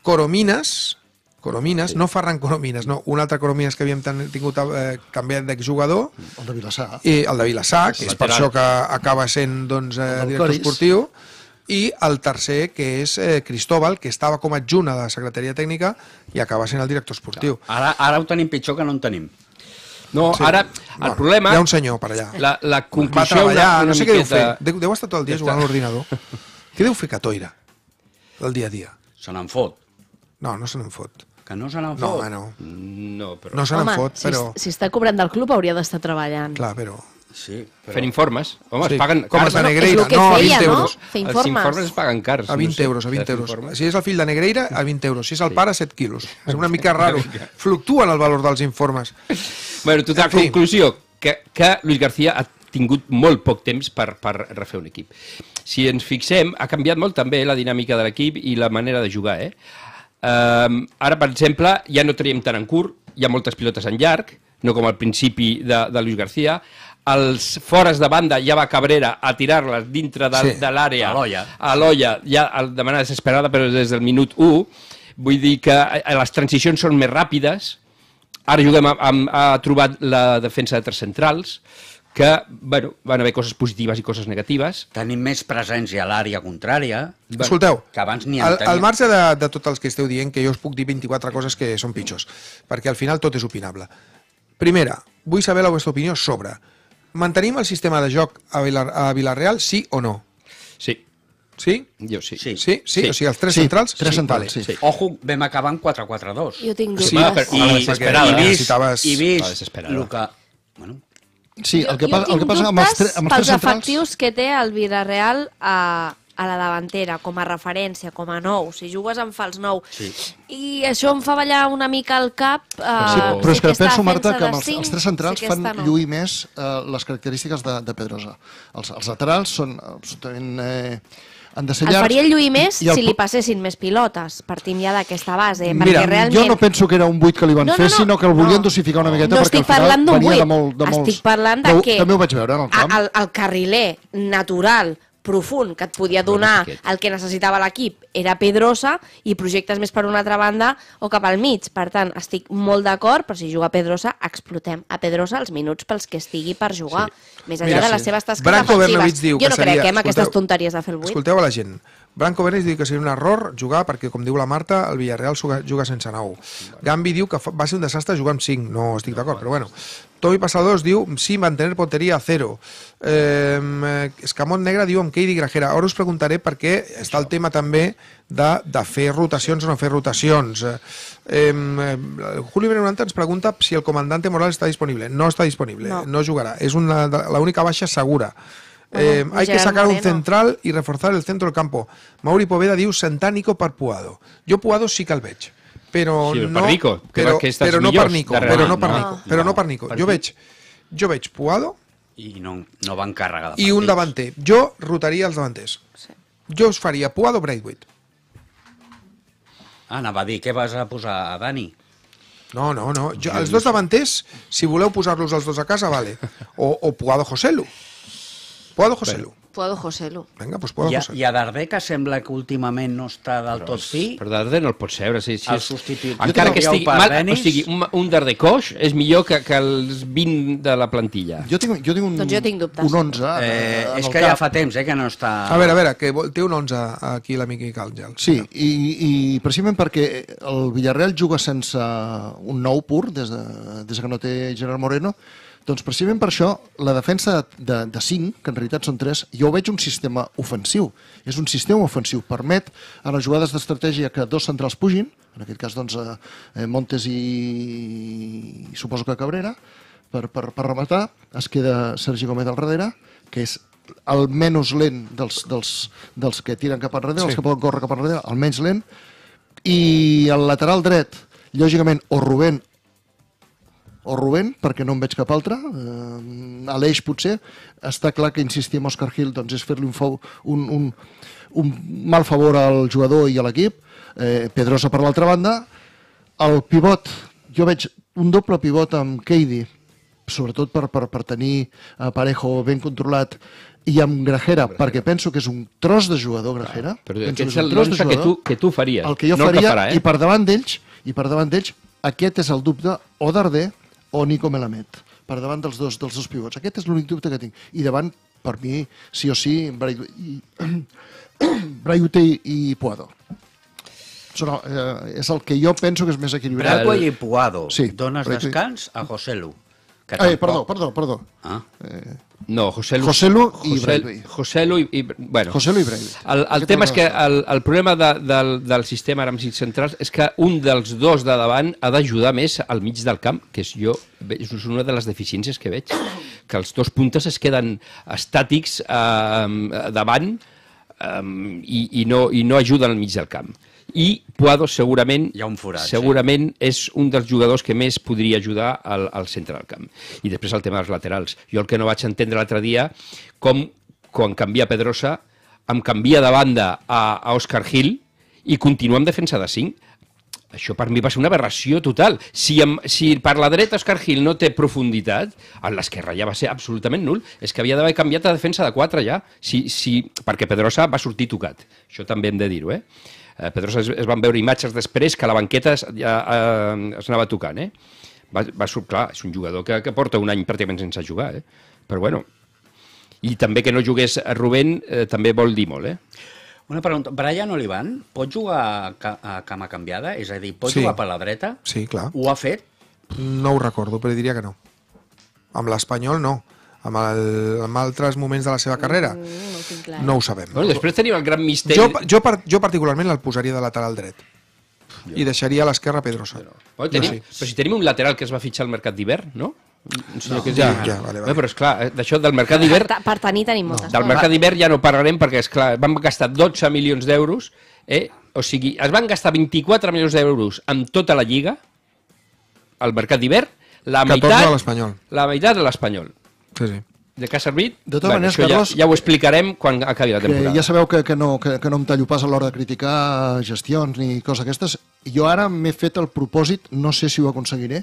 Coromines, Coromines, sí. no Ferran Coromines, no, un altre Coromines que havíem tingut eh, també d'exjugador. El de Vilassar. I el de Vilassar, que és per això que acaba sent doncs, eh, director esportiu i el tercer, que és eh, Cristóbal, que estava com a adjunt a la secretaria tècnica i acaba sent el director esportiu. Ara, ara ho tenim pitjor que no en tenim. No, sí. ara, el bueno, problema... Hi ha un senyor per allà. La, la conclusió... Va treballar, una, una no sé miqueta... què deu fer. Deu, deu estar tot el dia jugant a l'ordinador. què deu fer Catoira, el dia a dia? Se n'en fot. No, no se n'en fot. Que no se n'en fot? No, home, no. No, però... no se n'en fot, però... Si, si està cobrant del club hauria d'estar treballant. Clar, però... Sí, però... Fent informes. Home, sí. es paguen Com cars. Com a Negreira, no, no a 20 euros. No? Fer informes. Els informes es paguen cars. A 20 euros, a 20 euros. Si és el fill de Negreira, a 20 euros. Si és el sí. pare, 7 quilos. És una mica raro. Fluctuen el valor dels informes. Bueno, tota la conclusió, que, que Lluís García ha tingut molt poc temps per, per refer un equip. Si ens fixem, ha canviat molt també la dinàmica de l'equip i la manera de jugar, eh? Um, ara, per exemple, ja no traiem tant en curt, hi ha moltes pilotes en llarg, no com al principi de, de Lluís García als fores de banda ja va Cabrera a tirar-les dintre de, sí, de l'àrea a l'olla, ja de manera desesperada però des del minut 1 vull dir que eh, eh, les transicions són més ràpides ara juguem a, a, ha trobat la defensa de tres centrals que bueno, van haver coses positives i coses negatives. Tenim més presència a l'àrea contrària. Bueno, Escolteu, que abans ni al, al marge de, de tot el que esteu dient, que jo us puc dir 24 coses que són pitjors, perquè al final tot és opinable. Primera, vull saber la vostra opinió sobre Mantenim el sistema de joc a, Vila, a Vilareal, sí o no? Sí. Sí? Jo sí. Sí? Sí? sí. sí. O sigui, els tres sí. centrals? Tres sí. centrals, sí. sí. Ojo, vam acabar amb 4-4-2. Jo tinc dubtes. Sí, va, ah, I, i, i vist, i vist el que... Bueno, Sí, el que, jo, jo el que passa amb els, tre, amb els tres centrals... efectius que té el Villarreal a, a la davantera, com a referència, com a nou, si jugues en fals nou. Sí. I això em fa ballar una mica el cap. Eh, sí, però sí és que penso, Marta, que els, els tres centrals sí fan no. lluir més eh, les característiques de, de Pedrosa. Els, els laterals són absolutament... Eh, han de ser llargs. El faria lluir més el... si li passessin més pilotes, partim ja d'aquesta base. Mira, realment... jo no penso que era un buit que li van no, fer, no, no, sinó que el volien no. dosificar una miqueta no perquè al final venia buit. de, molt, de molts... Estic parlant de que... També ho vaig veure en el camp. El, el carriler natural profund que et podia donar el que necessitava l'equip era Pedrosa i projectes més per una altra banda o cap al mig. Per tant, estic molt d'acord, però si juga Pedrosa, explotem a Pedrosa els minuts pels que estigui per jugar, sí. més enllà Mira, de les sí. seves tasques Branco defensives. Diu jo no seria... crec que eh, amb escolteu, aquestes tonteries de fer el buit. Escolteu a la gent. Branco Bernis diu que seria un error jugar perquè, com diu la Marta, el Villarreal juga, juga sense nou. Gambi diu que va ser un desastre jugar amb 5. No estic d'acord, però bueno. Toby Pasadors diu, sí, mantenir porteria a cero. Eh, Escamot Negre diu amb Keidi Grajera. Ara us preguntaré per què està el tema també de, de fer rotacions o no fer rotacions. Eh, Juli Benonante ens pregunta si el comandante Moral està disponible. No està disponible, no, no jugarà. És l'única baixa segura. Eh, hay que sacar un central y reforzar el centro del campo. Mauri Poveda diu sentar Nico per Puado. Jo Puado sí que el veig però sí, no... Per Nico, que però, que però no per ah. Nico, però no per Nico, però no per Nico. Jo veig, jo veig Puado... I no, no van carregar de I un davanter. Jo rotaria els davanters. Sí. Jo us faria Puado Braithwaite. Ah, anava a dir, què vas a posar a Dani? No, no, no. Jo, els dos davanters, si voleu posar-los els dos a casa, vale. O, o Puado Joselu. Puado Joselu. Bueno puedo Lu. Vinga, pues puedo I, I a Dardé, que sembla que últimament no està del però, tot fi... Però Dardé no el pot ser, Si, si el substitut. Encara que estigui mal, Denis... o sigui, un, un Dardé coix és millor que, que els 20 de la plantilla. Jo tinc, jo tinc un, doncs jo tinc dubtes. un 11. Eh, eh és que cap. ja fa temps eh, que no està... A veure, a veure, que té un 11 aquí l'amic Calgel. Sí, i, i precisament perquè el Villarreal juga sense un nou pur, des, de, des que no té Gerard Moreno, doncs precisament per això la defensa de, de, de 5, que en realitat són 3, jo veig un sistema ofensiu. És un sistema ofensiu. Permet a les jugades d'estratègia que dos centrals pugin, en aquest cas doncs, eh, eh, Montes i... i suposo que Cabrera, per, per, per rematar, es queda Sergi Gómez al darrere, que és el menys lent dels, dels, dels que tiren cap enrere, sí. els que poden córrer cap enrere, el menys lent, i el lateral dret, lògicament, o Rubén o Rubén, perquè no en veig cap altre, eh, Aleix potser, està clar que insistir en Oscar Hill doncs, és fer-li un, un, un, un mal favor al jugador i a l'equip, eh, Pedrosa per l'altra banda, el pivot, jo veig un doble pivot amb Keidi, sobretot per, per, per tenir Parejo ben controlat, i amb Grajera, Grajera, perquè penso que és un tros de jugador, Grajera. però penso que és el tros de jugador, que tu, que tu faries. El que jo no faria, que farà, eh? i per davant d'ells, i per davant d'ells, aquest és el dubte, o Darder, o Nico Melamed, per davant dels dos, dels dos pivots. Aquest és l'únic dubte que tinc. I davant, per mi, sí o sí, Braiute i, i Puado. Són, eh, és el que jo penso que és més equilibrat. Braiute i Puado. Sí, Dones descans a José Lu. Que eh, tampoc... eh, perdó, perdó, perdó. Ah? Eh... No, José Lu, José Lu i José, Breivik. José Lu i, i, bueno. José Lu i Breivik. El, el tema és que el, el problema de, del, del sistema ara amb cinc centrals és que un dels dos de davant ha d'ajudar més al mig del camp, que és jo és una de les deficiències que veig, que els dos puntes es queden estàtics eh, davant eh, i, i, no, i no ajuden al mig del camp i Puado segurament Hi ha un forat, segurament sí. és un dels jugadors que més podria ajudar al, al centre del camp. I després el tema dels laterals. Jo el que no vaig entendre l'altre dia, com quan canvia Pedrosa, em canvia de banda a, a Oscar Gil i continua en defensa de 5. Això per mi va ser una aberració total. Si, em, si per la dreta Oscar Gil no té profunditat, en l'esquerra ja va ser absolutament nul. És que havia d'haver canviat a defensa de 4 ja, si, si, perquè Pedrosa va sortir tocat. Això també hem de dir-ho, eh? eh, es, es van veure imatges després que la banqueta es, ja, eh, es anava tocant, eh? Va, va surt, clar, és un jugador que, que porta un any pràcticament sense jugar, eh? Però bueno, i també que no jugués a Rubén eh, també vol dir molt, eh? Una pregunta. Brian Olivan pot jugar a, a cama canviada? És a dir, pot sí. jugar per la dreta? Sí, clar. Ho ha fet? No ho recordo, però diria que no. Amb l'Espanyol no, amb, el, amb altres moments de la seva carrera? Mm, no ho sabem. Bueno, després tenim el gran misteri... Jo, jo, jo particularment el posaria de lateral dret jo. i deixaria a l'esquerra Pedrosa. Però, però, tenim, no, sí. però si tenim un lateral que es va fitxar al mercat d'hivern, no? No, que ja, ja, vale, vale. No, però és clar, eh, d'això del mercat d'hivern... Per, per tenir tenim moltes. No. Del mercat d'hivern ja no parlarem perquè, és clar, vam gastar 12 milions d'euros, eh? o sigui, es van gastar 24 milions d'euros amb tota la Lliga, al mercat d'hivern, la meitat... l'Espanyol. La meitat de l'Espanyol. Sí, sí de què ha servit? De tota manera, Ja, ja ho explicarem quan acabi la temporada. Ja sabeu que, que, no, que, que no em tallo pas a l'hora de criticar gestions ni coses aquestes. Jo ara m'he fet el propòsit, no sé si ho aconseguiré,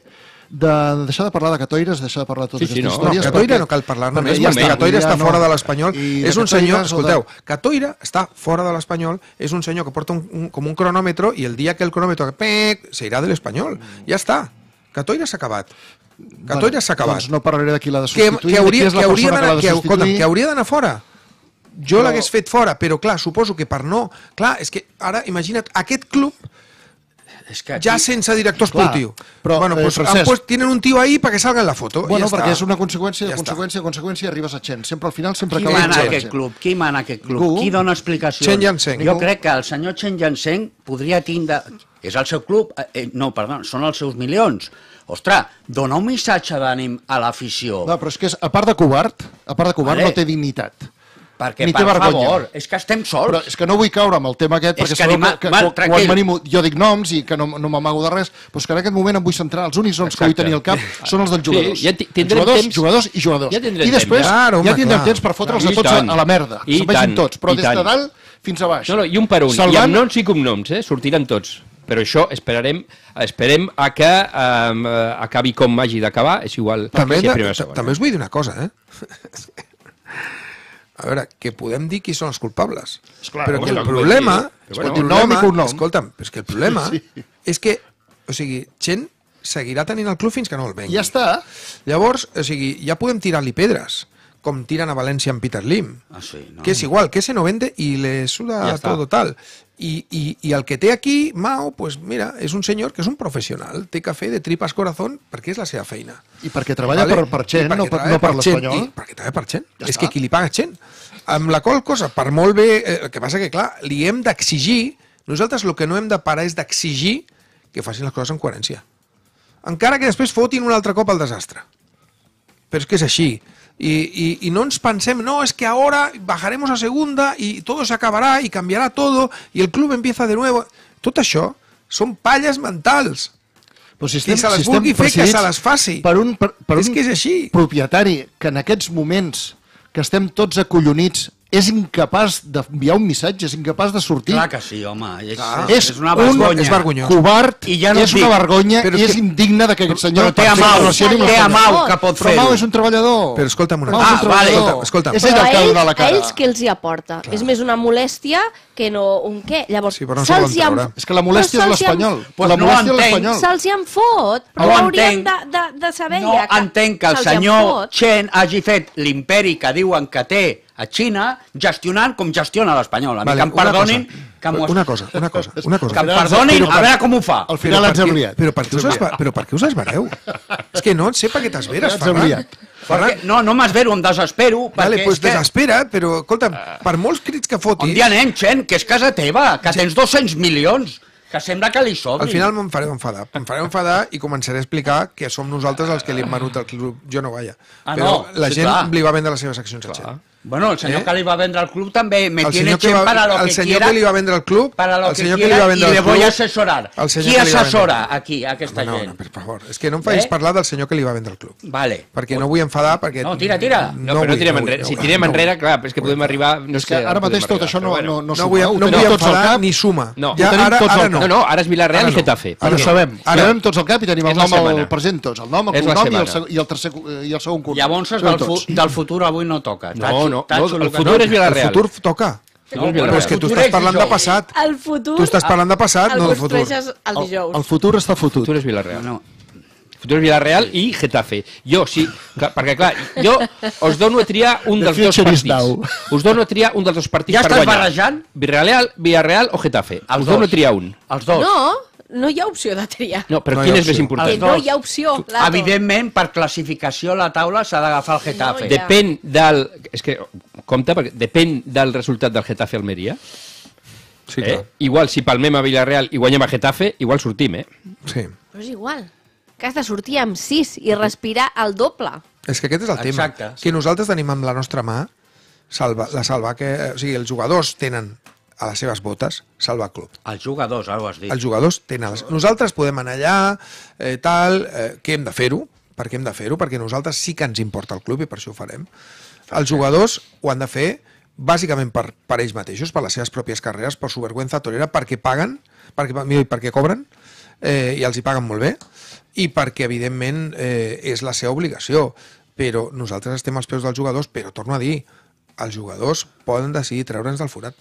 de deixar de parlar de Catoires, deixar de parlar de totes sí, sí, aquestes no. històries. No, Catoira perquè, no cal parlar només, ja està, Catoira està no. fora de l'Espanyol. És un senyor, escolteu, de... Catoira està fora de l'Espanyol, és un senyor que porta un, un, com un cronòmetre i el dia que el cronòmetre pec, se irà de l'Espanyol. Mm. Ja està. Catoira s'ha acabat. Catalunya bueno, s'ha acabat. Doncs no parlaré d'aquí la de substituir. Que, que hauria, que hauria que, que, que, que hauria d'anar fora. Jo però... l'hagués fet fora, però clar, suposo que per no... Clar, és que ara, imagina't, aquest club és que aquí... ja sense director esportiu. però, bueno, eh, pues, eh, Francesc... tenen un tio ahí perquè salga en la foto. Bueno, ja perquè està. és una conseqüència, ja conseqüència, està. conseqüència, arribes a Chen. Sempre al final, sempre Qui acaba mana aquest club? Qui mana aquest club? Gu? Qui dona explicacions? Chen Yanseng. Jo crec que el senyor Chen Yangseng podria tindre... És el seu club... Eh, eh no, perdó, són els seus milions ostres, dona un missatge d'ànim a l'afició. No, però és que, és, a part de covard, a part de covard vale. no té dignitat. Perquè, Ni per vergonya. favor, és que estem sols. Però és que no vull caure amb el tema aquest, és perquè que, anima... que, Val, que quan m'animo, jo dic noms i que no, no m'amago de res, però és que en aquest moment em vull centrar, els únics noms que vull tenir al cap són els dels jugadors. Sí, ja jugadors, temps... jugadors i jugadors. Ja I després claro, ja tindrem clar. temps per fotre'ls a tots a la merda, I tant. tots, però des de dalt fins a baix. No, no, i un per un, Salvant... i amb noms i cognoms, eh? sortiran tots però això esperarem esperem a que um, acabi com hagi d'acabar, és igual també, si primer També eh? us vull dir una cosa, eh? A veure, que podem dir qui són els culpables. Esclar, però que el problema... Escolta, el escolta'm, és que el problema sí, sí. és que, o sigui, gent seguirà tenint el club fins que no el vengui. Ja està. Llavors, o sigui, ja podem tirar-li pedres com tiran a València en Peter Lim. Ah, sí, no. Que és igual, que se no vende i le suda ja todo tal. I, i, I el que té aquí, Mao, pues mira, és un senyor que és un professional, té cafè de tripes corazón perquè és la seva feina. I perquè treballa vale? per, per Chen, no, per, no per, per l'espanyol. I perquè treballa per Chen. Ja és està. que qui li paga Chen. Amb la qual cosa, per molt bé... Eh, el que passa que, clar, li hem d'exigir... Nosaltres el que no hem de parar és d'exigir que facin les coses en coherència. Encara que després fotin un altre cop el desastre. Però és que és així. Y, y, y, no nos pensemos, no, es que ahora bajaremos a segunda y todo se acabará y cambiará todo y el club empieza de nuevo. Tot això són palles mentals. Pues si estem, que se les si vulgui fer, que se les faci. Per un, per, per és un que és així. propietari que en aquests moments que estem tots acollonits és incapaç d'enviar un missatge, és incapaç de sortir. Clar que sí, home. És, ah, és, és una vergonya. Un, és vergonyós. Covard, I ja no és dic, una vergonya i és que... indigne de que aquest senyor... Però té Amau, té Mau que pot fer-ho. Però Mau és un treballador. Però escolta'm una cosa. Ah, vale. escolta. És ell el que dona la cara. A ells què els hi aporta? Clar. És més una molèstia que no un què. Llavors, sí, no se'ls hi... ha... És que la molèstia és l'espanyol. Pues la molèstia és l'espanyol. Se'ls hi han fot, però no de, saber No entenc que el senyor Chen hagi fet l'imperi que diuen que té a Xina gestionant com gestiona l'Espanyol. vale, que em perdonin... Cosa, que Una cosa, una cosa, una cosa. Que em perdonin, a veure com ho fa. Al final ens hem liat. Però per què us, però per què us esvereu? És que no sé per què t'esveres, Ferran. Ferran. Perquè, no, no m'esvero, em desespero. Perquè doncs pues que... però, escolta'm, per molts crits que fotis... Un dia anem, Xen, que és casa teva, que tens 200 milions que sembla que li sobri. Al final me'n faré enfadar. Me'n faré enfadar i començaré a explicar que som nosaltres els que li hem venut el club. Jo no, vaja. Ah, Però no? la sí, gent clar. li va vendre les seves accions clar. a gent. Bueno, el senyor eh? que li va vendre el club també me el tiene chen va, para lo el senyor que li va vendre el club para lo el senyor que, quiera, que li va vendre i el club, le voy a asesorar. El senyor Qui assessora aquí, aquesta no, no, gent? No, per favor, és que no em facis eh? parlar del senyor que li va vendre el club. Vale. Perquè no vull enfadar, perquè... No, tira, tira. No, no però vull, no tirem no enrere. No, si tirem no enrere, clar, és que podem arribar... No és que ara mateix tot això no, no, no, no vull, no vull enfadar ni suma. No, ja, ara, ara no. No, no, ara és Villarreal i Getafe. Ara sabem. Ara tenim tots al cap i tenim el nom al present tots. El nom, el cognom i el tercer el segon curs. Llavors, del futur avui no toca. No, no, no, el futur és Villarreal. El futur toca. No, però és que tu estàs parlant de passat. El futur... Tu estàs parlant de passat, no del futur. El, dijous. el futur està fotut. El futur és Villarreal. No. Futures Villarreal i Getafe. Jo, sí, clar, perquè clar, jo us dono a triar un dels dos partits. Us dono a triar un dels dos partits ja per guanyar. Ja estàs barrejant? Villarreal, Villarreal o Getafe. Els us dos. dono a triar un. Els dos. No, no hi ha opció de triar. No, però no quin és més important? Que eh, no hi ha opció. evidentment, per classificació a la taula s'ha d'agafar el Getafe. No depèn del... És que, compte, perquè depèn del resultat del Getafe-Almeria. Sí, eh? clar. eh? Igual, si palmem a Villarreal i guanyem a Getafe, igual sortim, eh? Sí. Però és igual, que has de sortir amb 6 i respirar el doble. És que aquest és el Exacte, tema, Exacte, sí. que nosaltres tenim amb la nostra mà, salva, la salva que, o sigui, els jugadors tenen a les seves botes, salva club. Els jugadors, ara ho has dit. Els jugadors tenen... Les... Nosaltres podem anar allà, eh, tal, eh, que hem de fer-ho, perquè hem de fer-ho, perquè nosaltres sí que ens importa el club i per això ho farem. Fantàstic. Els jugadors ho han de fer bàsicament per, per ells mateixos, per les seves pròpies carreres, per su vergüenza torera, perquè paguen, perquè, mira, perquè cobren, eh, i els hi paguen molt bé, i perquè, evidentment, eh, és la seva obligació. Però nosaltres estem als peus dels jugadors, però torno a dir, els jugadors poden decidir treure'ns del forat.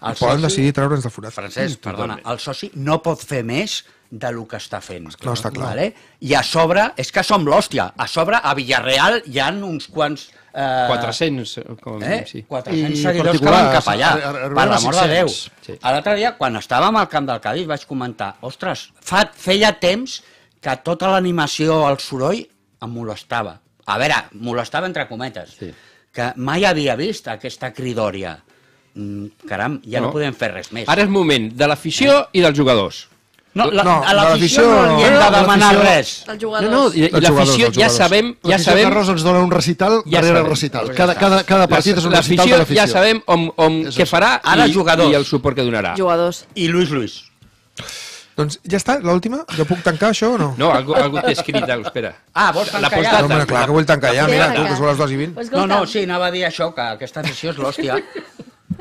El I poden soci... decidir treure'ns del forat. Francesc, perdona, el soci no pot fer més de lo que està fent. No, està clar. Vale? I a sobre, és que som l'hòstia, a sobre a Villarreal hi han uns quants... Eh, 400, eh, com eh? sí. 400 I seguidors que van cap allà, a, a, per l'amor de Déu. Sí. L'altre dia, quan estàvem al camp del Cádiz, vaig comentar, ostres, fa, feia temps que tota l'animació al soroll em molestava. A veure, molestava entre cometes, sí. que mai havia vist aquesta cridòria Mm, caram, ja no. no podem fer res més. Ara és moment de l'afició eh? i dels jugadors. No, la, no, a l'afició no li hem de demanar res. No, no, i, i l'afició ja sabem... Ja sabem Carros ens dona un recital ja darrere sabem, recital. Cada, cada, cada partit és un recital de l'afició. Ja sabem on, on, què farà Ara, i, jugadors. i el suport que donarà. Jugadors. I Luis Luis. Doncs ja està, l'última? Jo puc tancar això o no? No, algú, algú té escrit, espera. Ah, vols tancar la pots No, home, clar que vull tancar ja, mira, tu, que són les 2 i 20. No, no, sí, anava a dir això, que aquesta afició és l'hòstia.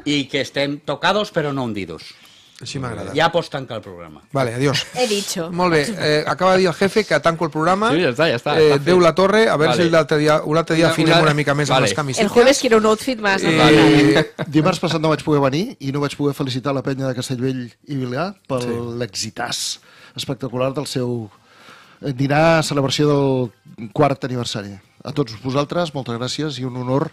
i que estem tocados però no hundidos. Així m'agrada. Ja pots tancar el programa. Vale, adiós. He dicho. Molt bé, eh, acaba de dir el jefe que tanco el programa. Sí, ja està, ja està. Eh, està Déu la torre, a veure vale. si l'altre dia, un altre dia afinem una mica més vale. amb les camisetes. El jueves quiero un outfit más. Eh, vale. dimarts passat no vaig poder venir i no vaig poder felicitar la penya de Castellvell i Vilà per sí. l'exitàs espectacular del seu dinar a celebració del quart aniversari a tots vosaltres, moltes gràcies i un honor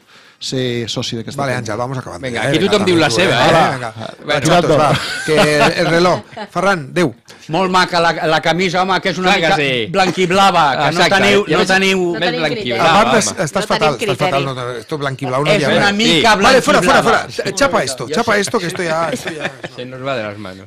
ser soci d'aquesta Vale, Àngel, vamos acabant. Vinga, eh, aquí eh? tothom diu la seva, eh? eh? Vinga, va, xatos, va, que el reloj. Ferran, Déu. Molt maca la, la camisa, home, que és una Clar mica sí. blanquiblava, que Exacte. no teniu... No teniu, no teniu blanquiblava, La Marta, home. estàs fatal, estàs fatal, no, esto blanquiblau no hi ha És una eh? mica sí. Vale, fuera, fuera, fuera. Chapa esto, chapa esto, que esto Esto ya... Se nos va de las manos.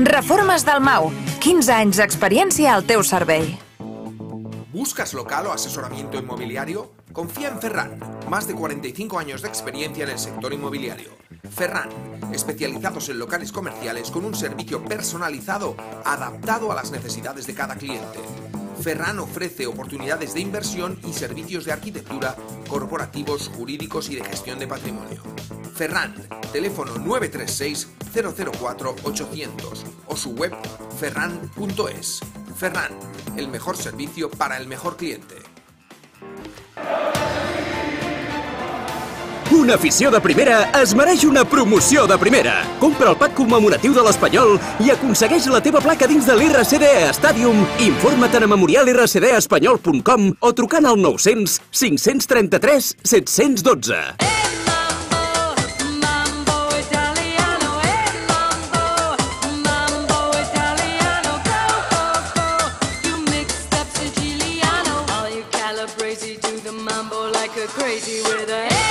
Reformas Dalmau. 15 años de experiencia al teu servei. ¿Buscas local o asesoramiento inmobiliario? Confía en Ferran. Más de 45 años de experiencia en el sector inmobiliario. Ferran, especializados en locales comerciales con un servicio personalizado adaptado a las necesidades de cada cliente. Ferran ofrece oportunidades de inversión y servicios de arquitectura, corporativos, jurídicos y de gestión de patrimonio. Ferran, teléfono 936-004-800 o su web ferran.es. Ferran, el mejor servicio para el mejor cliente. Una afició de primera es mereix una promoció de primera. Compra el pack commemoratiu de l'Espanyol i aconsegueix la teva placa dins de l'RCD Stadium. Informa-te'n a memorialrcdespanyol.com o trucant al 900 533 712. crazy with a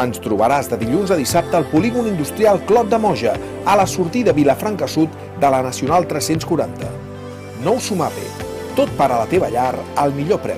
Ens trobaràs de dilluns a dissabte al polígon industrial Clot de Moja, a la sortida Vilafranca Sud de la Nacional 340. Nou Sumape, tot per a la teva llar al millor preu.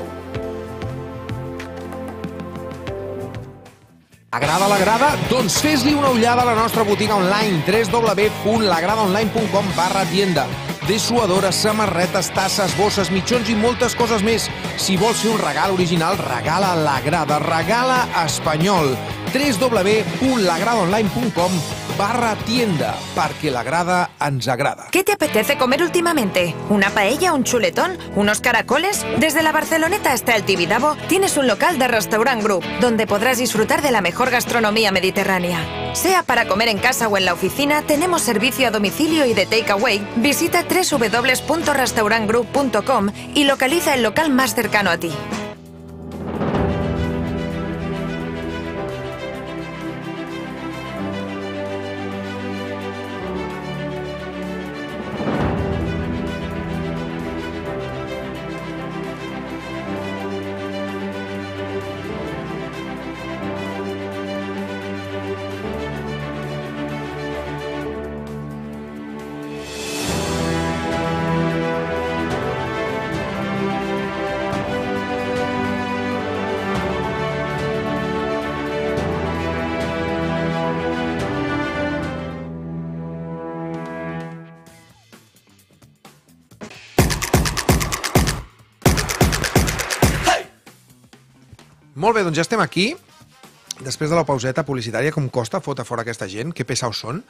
Agrada la grada? Doncs fes-li una ullada a la nostra botiga online www.lagradaonline.com barra tienda dessuadores, samarretes, tasses, bosses, mitjons i moltes coses més. Si vols fer un regal original, regala la grada, regala espanyol. www.lagradaonline.com barra tienda, Parque la grada ens ¿Qué te apetece comer últimamente? ¿Una paella, un chuletón, unos caracoles? Desde la Barceloneta hasta el Tibidabo tienes un local de Restaurant Group, donde podrás disfrutar de la mejor gastronomía mediterránea. Sea para comer en casa o en la oficina, tenemos servicio a domicilio y de takeaway. Visita www.restaurantgroup.com y localiza el local más cercano a ti. bé, doncs ja estem aquí. Després de la pauseta publicitària, com costa fotre fora aquesta gent, que pesau són.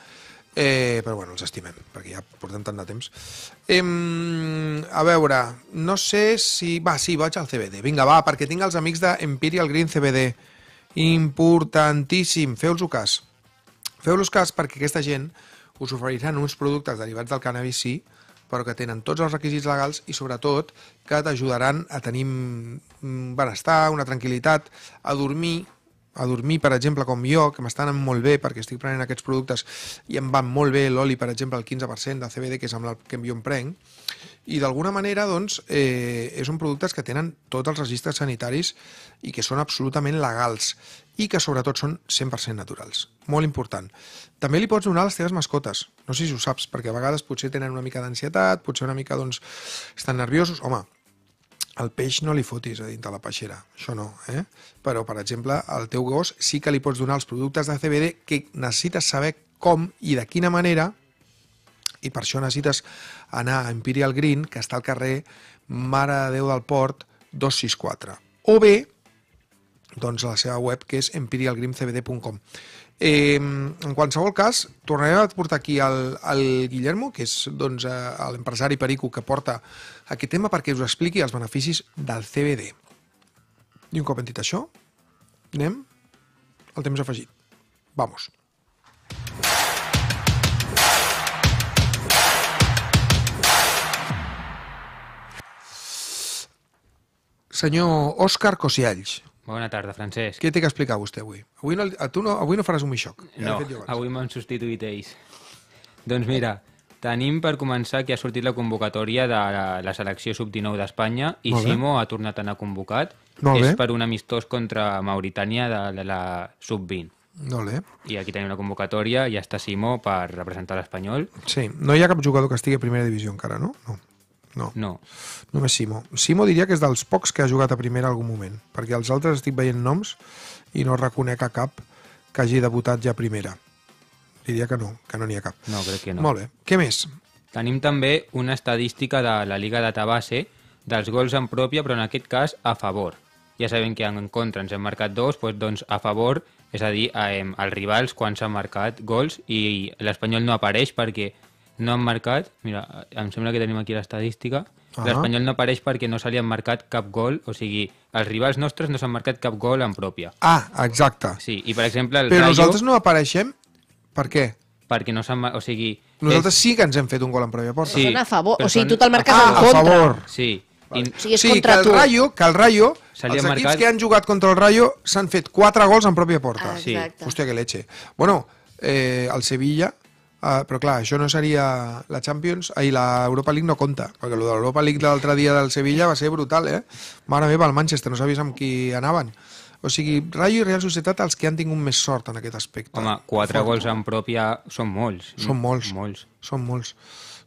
Eh, però bueno, els estimem, perquè ja portem tant de temps. Eh, a veure, no sé si... Va, sí, vaig al CBD. Vinga, va, perquè tinc els amics de Green CBD. Importantíssim, feu-los cas. Feu-los cas perquè aquesta gent us oferiran uns productes derivats del cannabis, sí, però que tenen tots els requisits legals i, sobretot, que t'ajudaran a tenir mm, benestar, una tranquil·litat, a dormir, a dormir, per exemple, com jo, que m'estan anant molt bé perquè estic prenent aquests productes i em van molt bé l'oli, per exemple, el 15% de CBD, que és amb el que jo em prenc, i d'alguna manera, doncs, eh, són productes que tenen tots els registres sanitaris i que són absolutament legals i que sobretot són 100% naturals. Molt important. També li pots donar les teves mascotes. No sé si ho saps, perquè a vegades potser tenen una mica d'ansietat, potser una mica doncs, estan nerviosos. Home, el peix no li fotis a dintre la peixera, això no, eh? Però, per exemple, al teu gos sí que li pots donar els productes de CBD que necessites saber com i de quina manera i per això necessites anar a Imperial Green, que està al carrer Mare de Déu del Port 264. O bé, doncs a la seva web, que és imperialgreencbd.com. Eh, en qualsevol cas, tornarem a portar aquí el, el Guillermo, que és doncs, eh, l'empresari Perico que porta aquest tema perquè us expliqui els beneficis del CBD. I un cop hem dit això, anem al temps afegit. Vamos. Senyor Òscar Cosiells, Bona tarda, Francesc. Què té que explicar vostè avui? Avui no, a tu no, avui no faràs un mixoc. Ja no, avui m'han substituït ells. Doncs mira, Tenim per començar que ha sortit la convocatòria de la, la selecció sub-19 d'Espanya i Simo ha tornat a anar convocat. Molt bé. És per un amistós contra Mauritània de, de la sub-20. Molt bé. I aquí tenim la convocatòria i ja està Simo per representar l'Espanyol. Sí, no hi ha cap jugador que estigui a primera divisió encara, no? No. No. No. Només Simo. Simo diria que és dels pocs que ha jugat a primera algun moment, perquè els altres estic veient noms i no reconec a cap que hagi debutat ja a primera. Diria que no, que no n'hi ha cap. No, crec que no. Molt bé. Què més? Tenim també una estadística de la Liga de Tabase dels gols en pròpia, però en aquest cas a favor. Ja sabem que en contra ens hem marcat dos, doncs, doncs a favor, és a dir, als eh, rivals quan s'han marcat gols i l'Espanyol no apareix perquè no han marcat, mira, em sembla que tenim aquí l'estadística, uh -huh. l'Espanyol no apareix perquè no se li han marcat cap gol, o sigui, els rivals nostres no s'han marcat cap gol en pròpia. Ah, exacte. Sí, i per exemple... El Però Rayo, nosaltres no apareixem, per què? Perquè no s'han... O sigui... Nosaltres és... Eh, sí que ens hem fet un gol en pròpia porta. Sí, a favor, o sigui, tu te'l marques ah, en contra. a favor. Sí. I... O sigui, és sí, contra que el tu. Rayo, que el Rayo, els equips marcat... que han jugat contra el Rayo s'han fet 4 gols en pròpia porta. Ah, exacte. Hòstia, que leche. Bueno, eh, el Sevilla Uh, però clar, això no seria la Champions, i l'Europa League no compta, perquè el de l'Europa League l'altre dia del Sevilla va ser brutal, eh? Mare meva, el Manchester, no sabies amb qui anaven. O sigui, Rayo i Real Societat els que han tingut més sort en aquest aspecte. Home, quatre Fort. gols en pròpia són molts. Són molts. Molts. Són molts.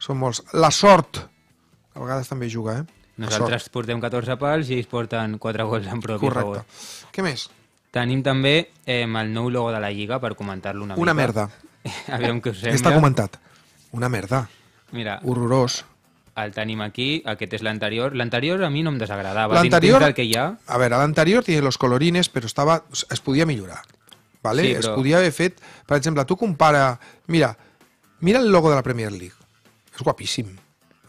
Són molts. La sort, a vegades també juga, eh? Nosaltres portem 14 pals i ells porten 4 gols en propi Correcte. favor. Què més? Tenim també eh, el nou logo de la Lliga per comentar-lo una, una mica. Una merda. Aviam què us sembla. Està comentat. Una merda. Mira, Horrorós. El tenim aquí, aquest és l'anterior. L'anterior a mi no em desagradava. L'anterior... que hi ha... A veure, l'anterior tiene los colorines, però estava... es podia millorar. ¿vale? Sí, però... Es podia haver fet... Per exemple, tu compara... Mira, mira el logo de la Premier League. És guapíssim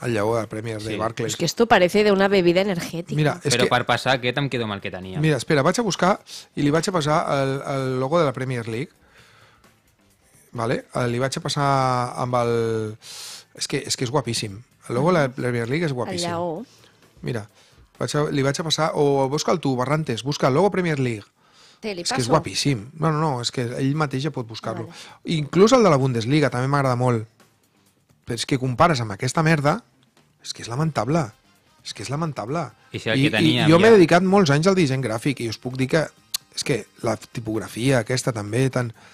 el lleó de Premier sí. de Barclays. És que esto parece de una bebida energètica. Mira, Però que... per passar aquest em quedo amb el que tenia. Mira, espera, vaig a buscar i li vaig a passar el, el logo de la Premier League vale? Eh, li vaig a passar amb el... És que és, que és guapíssim. El logo de la Premier League és guapíssim. El lleó. Mira, vaig a, li vaig a passar... O busca'l tu, Barrantes, busca el logo Premier League. Té, li és passo. que és guapíssim. No, no, no, és que ell mateix ja pot buscar-lo. Ah, vale. Inclús el de la Bundesliga, també m'agrada molt. Però és que compares amb aquesta merda, és que és lamentable. És que és lamentable. I, si I, i jo ja... m'he dedicat molts anys al disseny gràfic i us puc dir que és que la tipografia aquesta també, tant... Tan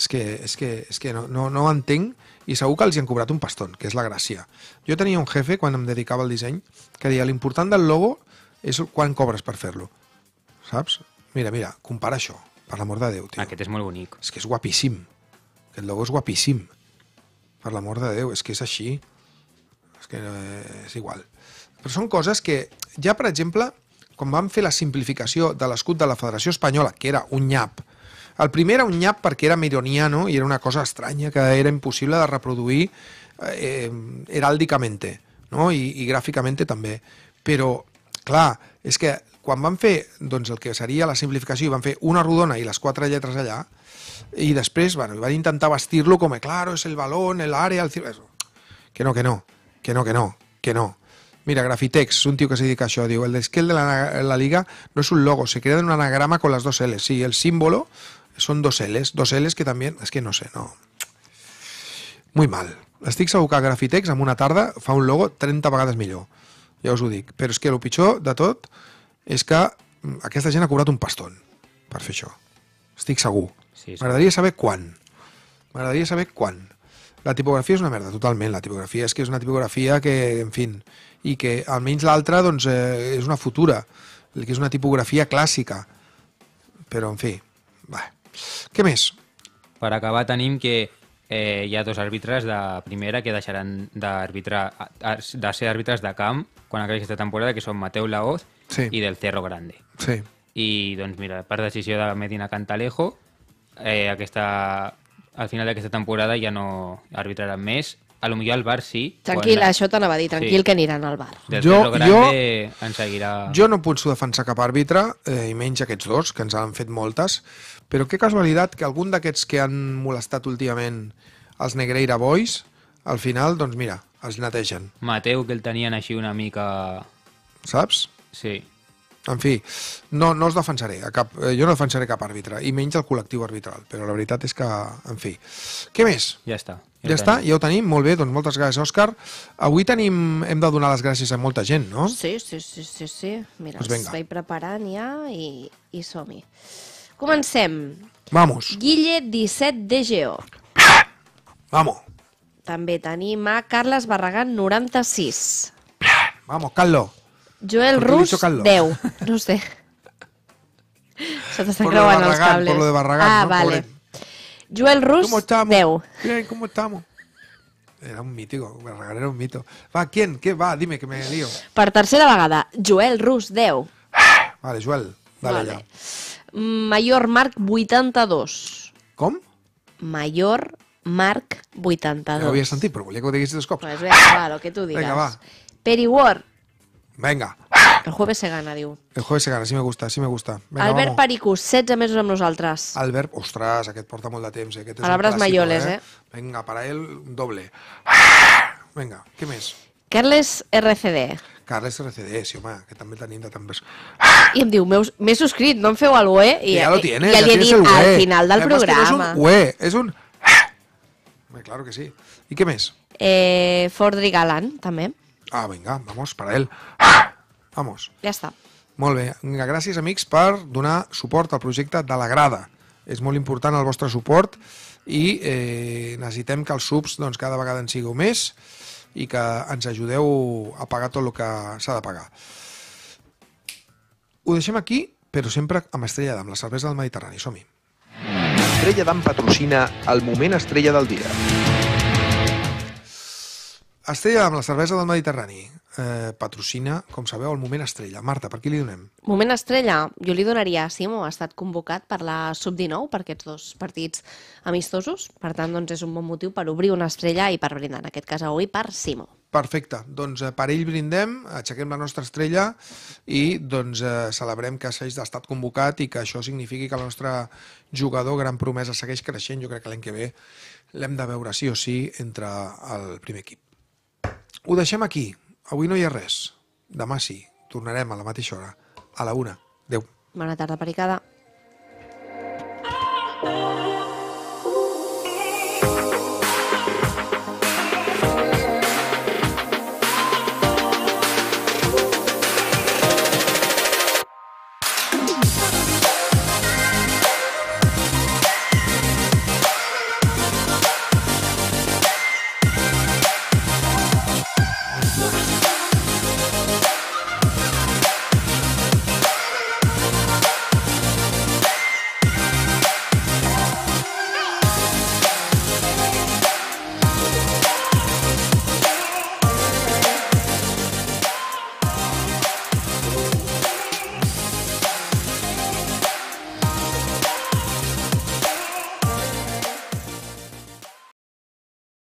és que, és que, és que no, no, no ho entenc i segur que els hi han cobrat un paston, que és la gràcia. Jo tenia un jefe, quan em dedicava al disseny, que deia l'important del logo és quan cobres per fer-lo. Saps? Mira, mira, compara això, per l'amor de Déu, tio. Aquest és molt bonic. És que és guapíssim. Aquest logo és guapíssim. Per l'amor de Déu, és que és així. És que no, eh, és igual. Però són coses que, ja per exemple, quan vam fer la simplificació de l'escut de la Federació Espanyola, que era un nyap, el primer era un nyap perquè era mironiano i era una cosa estranya que era impossible de reproduir eh, heràldicament no? I, i gràficament també. Però, clar, és que quan van fer doncs, el que seria la simplificació, van fer una rodona i les quatre lletres allà, i després bueno, van intentar vestir-lo com, claro, és el balón, el àrea, el... Cir... Que no, que no, que no, que no, que no. Mira, Grafitex, un tio que se dedica a això, diu, el desquel de la, la liga no és un logo, se crea en un anagrama con les dos L. Sí, el símbolo són dos L's, dos L's que també... És que no sé, no... Muy mal. Estic segur que Grafitex en una tarda fa un logo 30 vegades millor. Ja us ho dic. Però és que el pitjor de tot és que mm, aquesta gent ha cobrat un paston per fer això. Estic segur. Sí, sí. M'agradaria saber quan. M'agradaria saber quan. La tipografia és una merda, totalment. La tipografia és que és una tipografia que, en fin, i que almenys l'altra doncs, eh, és una futura, que és una tipografia clàssica. Però, en fi, va. Què més? Per acabar tenim que eh, hi ha dos àrbitres de primera que deixaran de ser àrbitres de camp quan acabi aquesta temporada, que són Mateu Laoz sí. i del Cerro Grande. Sí. I, doncs, mira, per decisió de Medina Cantalejo, eh, aquesta, al final d'aquesta temporada ja no arbitraran més a lo millor al bar sí. Tranquil, quan... això t'anava a dir, tranquil sí. que aniran al bar. Del jo, jo, en seguirà... jo no penso defensar cap àrbitre, eh, i menys aquests dos, que ens han fet moltes, però que casualitat que algun d'aquests que han molestat últimament els Negreira Boys, al final, doncs mira, els netegen. Mateu, que el tenien així una mica... Saps? Sí. En fi, no, no els defensaré, a cap, eh, jo no defensaré cap àrbitre, i menys el col·lectiu arbitral, però la veritat és que, en fi. Què més? Ja està. Ja, ja està, ja ho tenim, molt bé, doncs moltes gràcies, Òscar. Avui tenim, hem de donar les gràcies a molta gent, no? Sí, sí, sí, sí, sí. Mira, pues doncs els vaig preparant ja i, i som-hi. Comencem. Vamos. Guille 17 DGO. Vamos. També tenim a Carles Barragán 96. Vamos, Carlo. Joel Rus, 10. No sé. Se t'estan creuant els cables. Por lo de Barragán, ah, no? vale. Pobre. Joel Rus, ¿Cómo estamos? 10. Bien, ¿cómo estamos? Era un mítico, me era un mito. Va, ¿quién? ¿Qué? va? Dime, que me lío. Per tercera vegada, Joel Rus, 10. Vale, Joel, dale vale. ya. Major Marc, 82. Com? Major Marc, 82. Ja ho havia sentit, però volia que ho diguessis dos cops. Pues venga, va, lo que tu digues. Venga, va. Periwar. Venga. El jueves se gana, diu. El jueves se gana, sí me gusta, sí me gusta. Venga, Albert vamos. Pericus, 16 mesos amb nosaltres. Albert, ostres, aquest porta molt de temps. Eh? Aquest és Palabras clàssico, mayoles, eh? eh? Vinga, para ell, doble. Vinga, què més? Carles RCD. Carles RCD, sí, home, que també tenim de tantes... I em diu, m'he subscrit, no em feu el eh? UE. I, ja lo tienes, ja, ja li he dit Al final del programa. és un UE, és un... Bé, claro que sí. I què més? Eh, Fordri Galan, també. Ah, vinga, vamos, para él. Vamos. Ja està. Molt bé. Gràcies, amics, per donar suport al projecte de la grada. És molt important el vostre suport i eh, necessitem que els subs doncs, cada vegada en sigueu més i que ens ajudeu a pagar tot el que s'ha de pagar. Ho deixem aquí, però sempre amb Estrella d'Am, la cervesa del Mediterrani. Som-hi. Estrella d'Am patrocina el moment Estrella del Dia. Estrella amb la cervesa del Mediterrani. Eh, patrocina, com sabeu, el Moment Estrella. Marta, per qui li donem? Moment Estrella, jo li donaria a Simo. Ha estat convocat per la Sub-19 per aquests dos partits amistosos. Per tant, doncs, és un bon motiu per obrir una estrella i per brindar, en aquest cas avui, per Simo. Perfecte, doncs eh, per ell brindem, aixequem la nostra estrella i doncs eh, celebrem que s'hagi estat convocat i que això signifiqui que el nostre jugador gran promesa segueix creixent. Jo crec que l'any que ve l'hem de veure sí o sí entre el primer equip. Ho deixem aquí. Avui no hi ha res. Demà sí. Tornarem a la mateixa hora. A la una. Adéu. Bona tarda, pericada. Oh, oh.